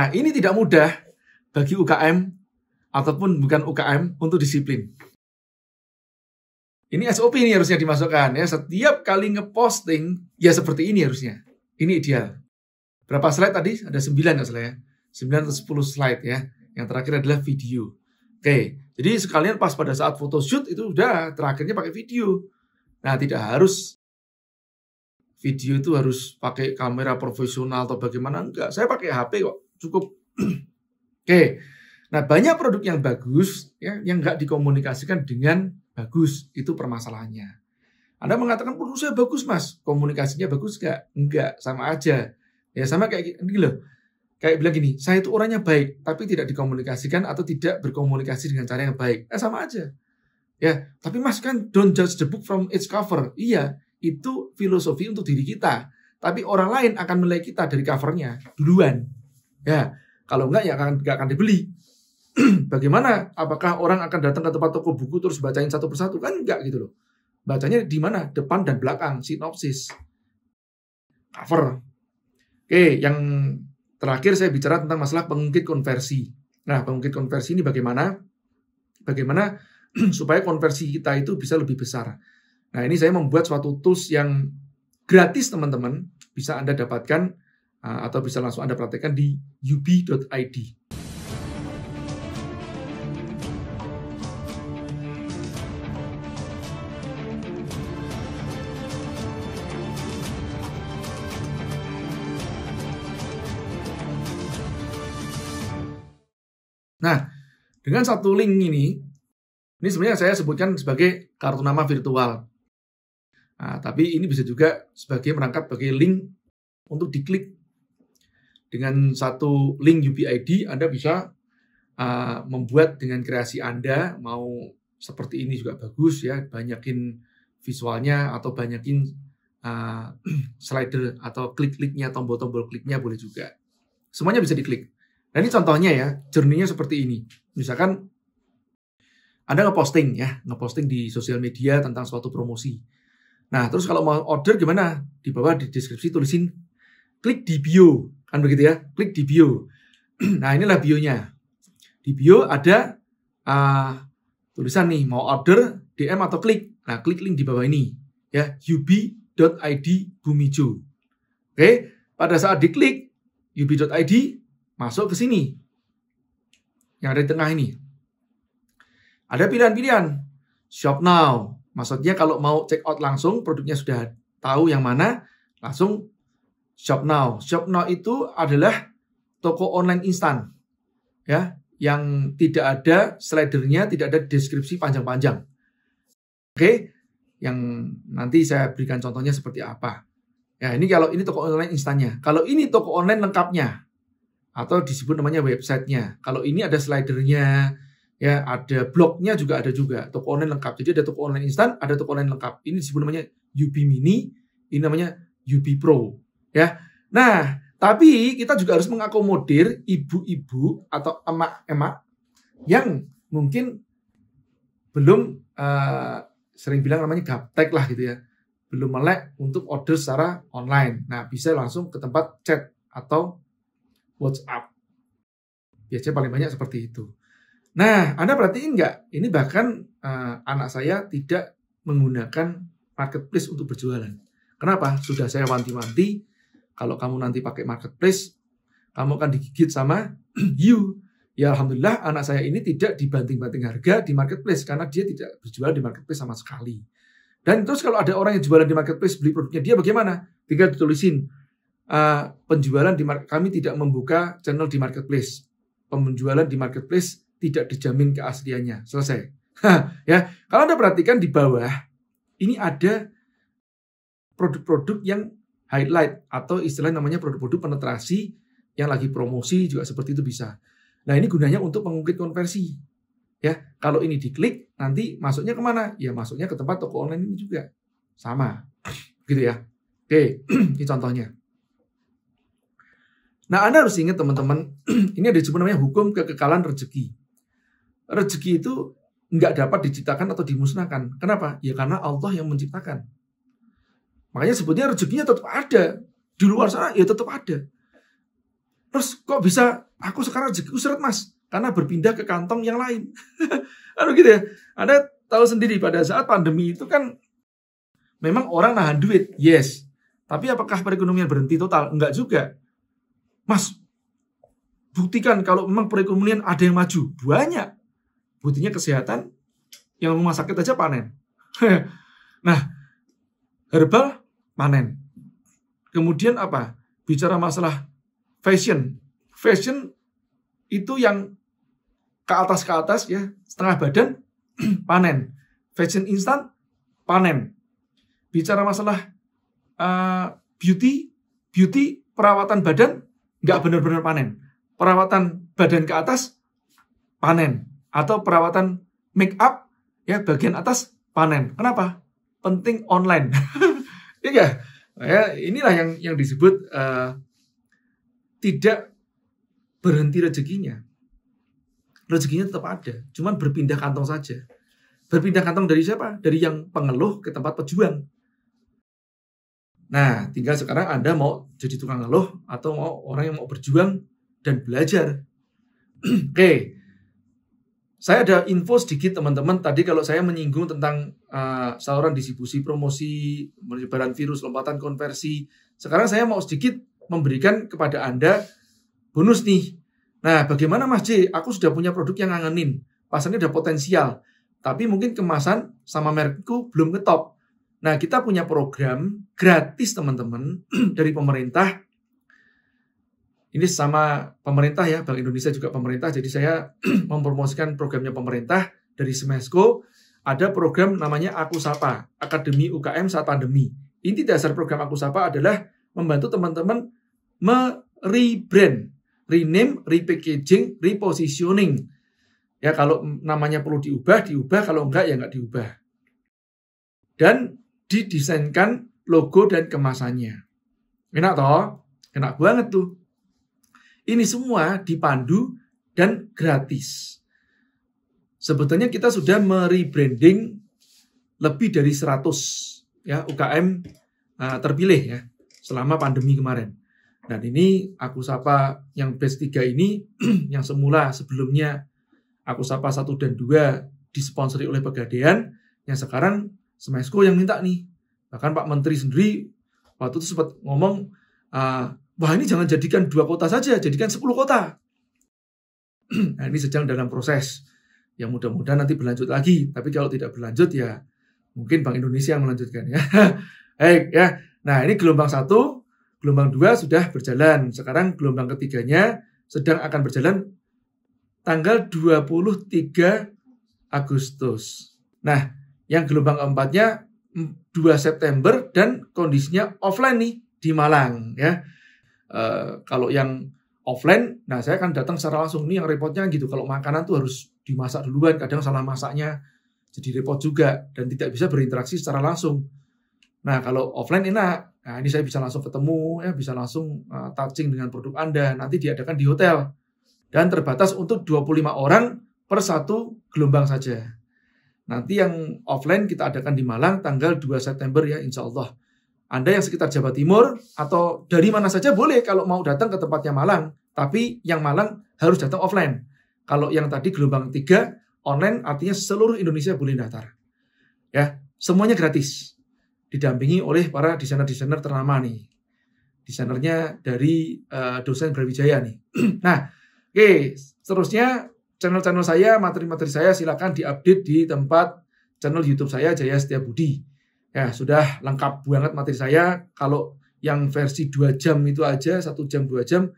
Nah, ini tidak mudah bagi UKM ataupun bukan UKM untuk disiplin. Ini SOP ini harusnya dimasukkan ya. Setiap kali ngeposting ya seperti ini harusnya. Ini ideal. Berapa slide tadi? Ada 9 ya salah ya. 9 atau 10 slide ya. Yang terakhir adalah video. Oke, jadi sekalian pas pada saat photoshoot itu udah terakhirnya pakai video. Nah, tidak harus video itu harus pakai kamera profesional atau bagaimana enggak. Saya pakai HP kok cukup oke okay. nah banyak produk yang bagus ya yang nggak dikomunikasikan dengan bagus itu permasalahannya anda mengatakan produk saya bagus mas komunikasinya bagus nggak nggak sama aja ya sama kayak gini loh kayak bilang gini saya itu orangnya baik tapi tidak dikomunikasikan atau tidak berkomunikasi dengan cara yang baik eh, sama aja ya tapi mas kan don't judge the book from its cover iya itu filosofi untuk diri kita tapi orang lain akan menilai kita dari covernya duluan Ya, kalau enggak ya akan enggak akan dibeli. Bagaimana? Apakah orang akan datang ke tempat toko buku terus bacain satu persatu kan enggak gitu loh. Bacanya di mana? Depan dan belakang, sinopsis. Cover. Oke, yang terakhir saya bicara tentang masalah pengungkit konversi. Nah, pengungkit konversi ini bagaimana? Bagaimana supaya konversi kita itu bisa lebih besar. Nah, ini saya membuat suatu tools yang gratis teman-teman, bisa Anda dapatkan Ah, atau bisa langsung Anda praktekkan di ub.id. Nah, dengan satu link ini, ini sebenarnya saya sebutkan sebagai kartu nama virtual. Nah, tapi ini bisa juga sebagai merangkap sebagai link untuk diklik dengan satu link UPID Anda bisa uh, membuat dengan kreasi Anda mau seperti ini juga bagus ya banyakin visualnya atau banyakin uh, slider atau klik-kliknya tombol-tombol kliknya boleh juga semuanya bisa diklik nah ini contohnya ya jerninya seperti ini misalkan Anda ngeposting ya ngeposting di sosial media tentang suatu promosi nah terus kalau mau order gimana di bawah di deskripsi tulisin klik di bio Kan begitu ya, klik di bio. nah inilah bionya. Di bio ada uh, tulisan nih, mau order, DM atau klik. Nah klik link di bawah ini. Ya, ubi.id bumijo. Oke, pada saat diklik ubi.id, masuk ke sini. Yang ada di tengah ini. Ada pilihan-pilihan. Shop now. Maksudnya kalau mau check out langsung, produknya sudah tahu yang mana, langsung Shop Now, Shop Now itu adalah toko online instan. Ya, yang tidak ada slidernya, tidak ada deskripsi panjang-panjang. Oke, yang nanti saya berikan contohnya seperti apa. Ya, ini kalau ini toko online instannya. Kalau ini toko online lengkapnya atau disebut namanya websitenya. Kalau ini ada slidernya, ya ada blognya juga ada juga toko online lengkap. Jadi ada toko online instan, ada toko online lengkap. Ini disebut namanya UB Mini, ini namanya UB Pro. Ya. Nah, tapi kita juga harus mengakomodir ibu-ibu atau emak-emak yang mungkin belum uh, sering bilang namanya gaptek lah gitu ya. Belum melek untuk order secara online. Nah, bisa langsung ke tempat chat atau WhatsApp. Biasanya paling banyak seperti itu. Nah, Anda perhatiin nggak? Ini bahkan uh, anak saya tidak menggunakan marketplace untuk berjualan. Kenapa? Sudah saya wanti-wanti kalau kamu nanti pakai marketplace, kamu akan digigit sama you. Ya alhamdulillah anak saya ini tidak dibanting-banting harga di marketplace karena dia tidak berjualan di marketplace sama sekali. Dan terus kalau ada orang yang jualan di marketplace beli produknya dia bagaimana? Tinggal ditulisin uh, penjualan di kami tidak membuka channel di marketplace. Penjualan di marketplace tidak dijamin keasliannya. Selesai. ya, kalau Anda perhatikan di bawah ini ada produk-produk yang highlight atau istilah namanya produk-produk penetrasi yang lagi promosi juga seperti itu bisa. Nah ini gunanya untuk mengungkit konversi. Ya, kalau ini diklik nanti masuknya kemana? Ya masuknya ke tempat toko online ini juga sama, gitu ya. Oke, ini contohnya. Nah Anda harus ingat teman-teman, ini ada sebuah namanya hukum kekekalan rezeki. Rezeki itu nggak dapat diciptakan atau dimusnahkan. Kenapa? Ya karena Allah yang menciptakan. Makanya sebetulnya rezekinya tetap ada. Di luar sana ya tetap ada. Terus kok bisa aku sekarang rezekiku seret mas? Karena berpindah ke kantong yang lain. Aduh gitu ya. Anda tahu sendiri pada saat pandemi itu kan memang orang nahan duit. Yes. Tapi apakah perekonomian berhenti total? Enggak juga. Mas, buktikan kalau memang perekonomian ada yang maju. Banyak. Buktinya kesehatan, yang rumah sakit aja panen. nah, herbal panen. Kemudian apa? Bicara masalah fashion. Fashion itu yang ke atas ke atas ya, setengah badan panen. Fashion instan panen. Bicara masalah uh, beauty, beauty perawatan badan nggak benar-benar panen. Perawatan badan ke atas panen atau perawatan make up ya bagian atas panen. Kenapa? Penting online. Iya, ya, inilah yang yang disebut uh, tidak berhenti rezekinya. Rezekinya tetap ada, cuman berpindah kantong saja. Berpindah kantong dari siapa? Dari yang pengeluh ke tempat pejuang. Nah, tinggal sekarang Anda mau jadi tukang ngeluh atau mau orang yang mau berjuang dan belajar. Oke, okay saya ada info sedikit teman-teman tadi kalau saya menyinggung tentang uh, saluran distribusi promosi penyebaran virus lompatan konversi sekarang saya mau sedikit memberikan kepada anda bonus nih nah bagaimana Mas J aku sudah punya produk yang ngangenin pasarnya ada potensial tapi mungkin kemasan sama merekku belum ngetop nah kita punya program gratis teman-teman dari pemerintah ini sama pemerintah ya, Bank Indonesia juga pemerintah. Jadi saya mempromosikan programnya pemerintah dari Semesco. Ada program namanya Aku Sapa, Akademi UKM Saat Pandemi. Inti dasar program Aku Sapa adalah membantu teman-teman merebrand, rename, repackaging, repositioning. Ya kalau namanya perlu diubah, diubah. Kalau enggak ya enggak diubah. Dan didesainkan logo dan kemasannya. Enak toh? Enak banget tuh ini semua dipandu dan gratis. Sebetulnya kita sudah merebranding lebih dari 100 ya UKM uh, eh, terpilih ya selama pandemi kemarin. Dan ini aku sapa yang best 3 ini yang semula sebelumnya aku sapa 1 dan 2 disponsori oleh Pegadaian yang sekarang Semesko yang minta nih. Bahkan Pak Menteri sendiri waktu itu sempat ngomong uh, wah ini jangan jadikan dua kota saja, jadikan sepuluh kota. nah ini sedang dalam proses. Yang mudah-mudahan nanti berlanjut lagi. Tapi kalau tidak berlanjut ya mungkin Bank Indonesia yang melanjutkan ya. Baik ya. Nah ini gelombang satu, gelombang dua sudah berjalan. Sekarang gelombang ketiganya sedang akan berjalan tanggal 23 Agustus. Nah, yang gelombang keempatnya 2 September dan kondisinya offline nih di Malang ya. Eh, kalau yang offline, nah saya akan datang secara langsung. Ini yang repotnya gitu. Kalau makanan tuh harus dimasak duluan, kadang salah masaknya jadi repot juga dan tidak bisa berinteraksi secara langsung. Nah kalau offline enak, nah ini saya bisa langsung ketemu, ya bisa langsung uh, touching dengan produk Anda. Nanti diadakan di hotel dan terbatas untuk 25 orang per satu gelombang saja. Nanti yang offline kita adakan di Malang tanggal 2 September ya insya Allah. Anda yang sekitar Jawa Timur atau dari mana saja boleh kalau mau datang ke tempatnya Malang, tapi yang Malang harus datang offline. Kalau yang tadi gelombang 3 online artinya seluruh Indonesia boleh daftar. Ya, semuanya gratis. Didampingi oleh para desainer-desainer ternama nih. Desainernya dari uh, dosen Brawijaya nih. nah, oke, okay, seterusnya channel-channel saya, materi-materi saya silakan diupdate di tempat channel YouTube saya Jaya Setia Budi Ya, sudah lengkap banget materi saya. Kalau yang versi 2 jam itu aja, satu jam, dua jam,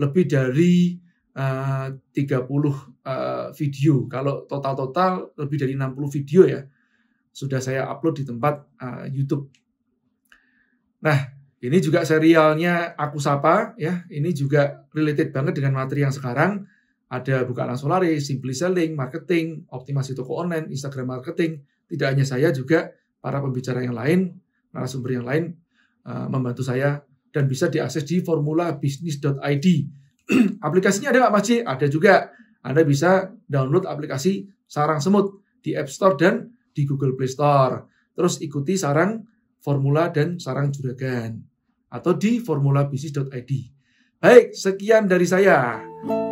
lebih dari uh, 30 uh, video. Kalau total-total lebih dari 60 video ya. Sudah saya upload di tempat uh, YouTube. Nah, ini juga serialnya Aku Sapa ya. Ini juga related banget dengan materi yang sekarang. Ada buka langsung lari, simply selling, marketing, optimasi toko online, Instagram marketing. Tidak hanya saya juga para pembicara yang lain, narasumber yang lain uh, membantu saya dan bisa diakses di formula bisnis.id. Aplikasinya ada nggak Mas Ada juga. Anda bisa download aplikasi Sarang Semut di App Store dan di Google Play Store. Terus ikuti sarang formula dan sarang juragan atau di formula bisnis.id. Baik, sekian dari saya.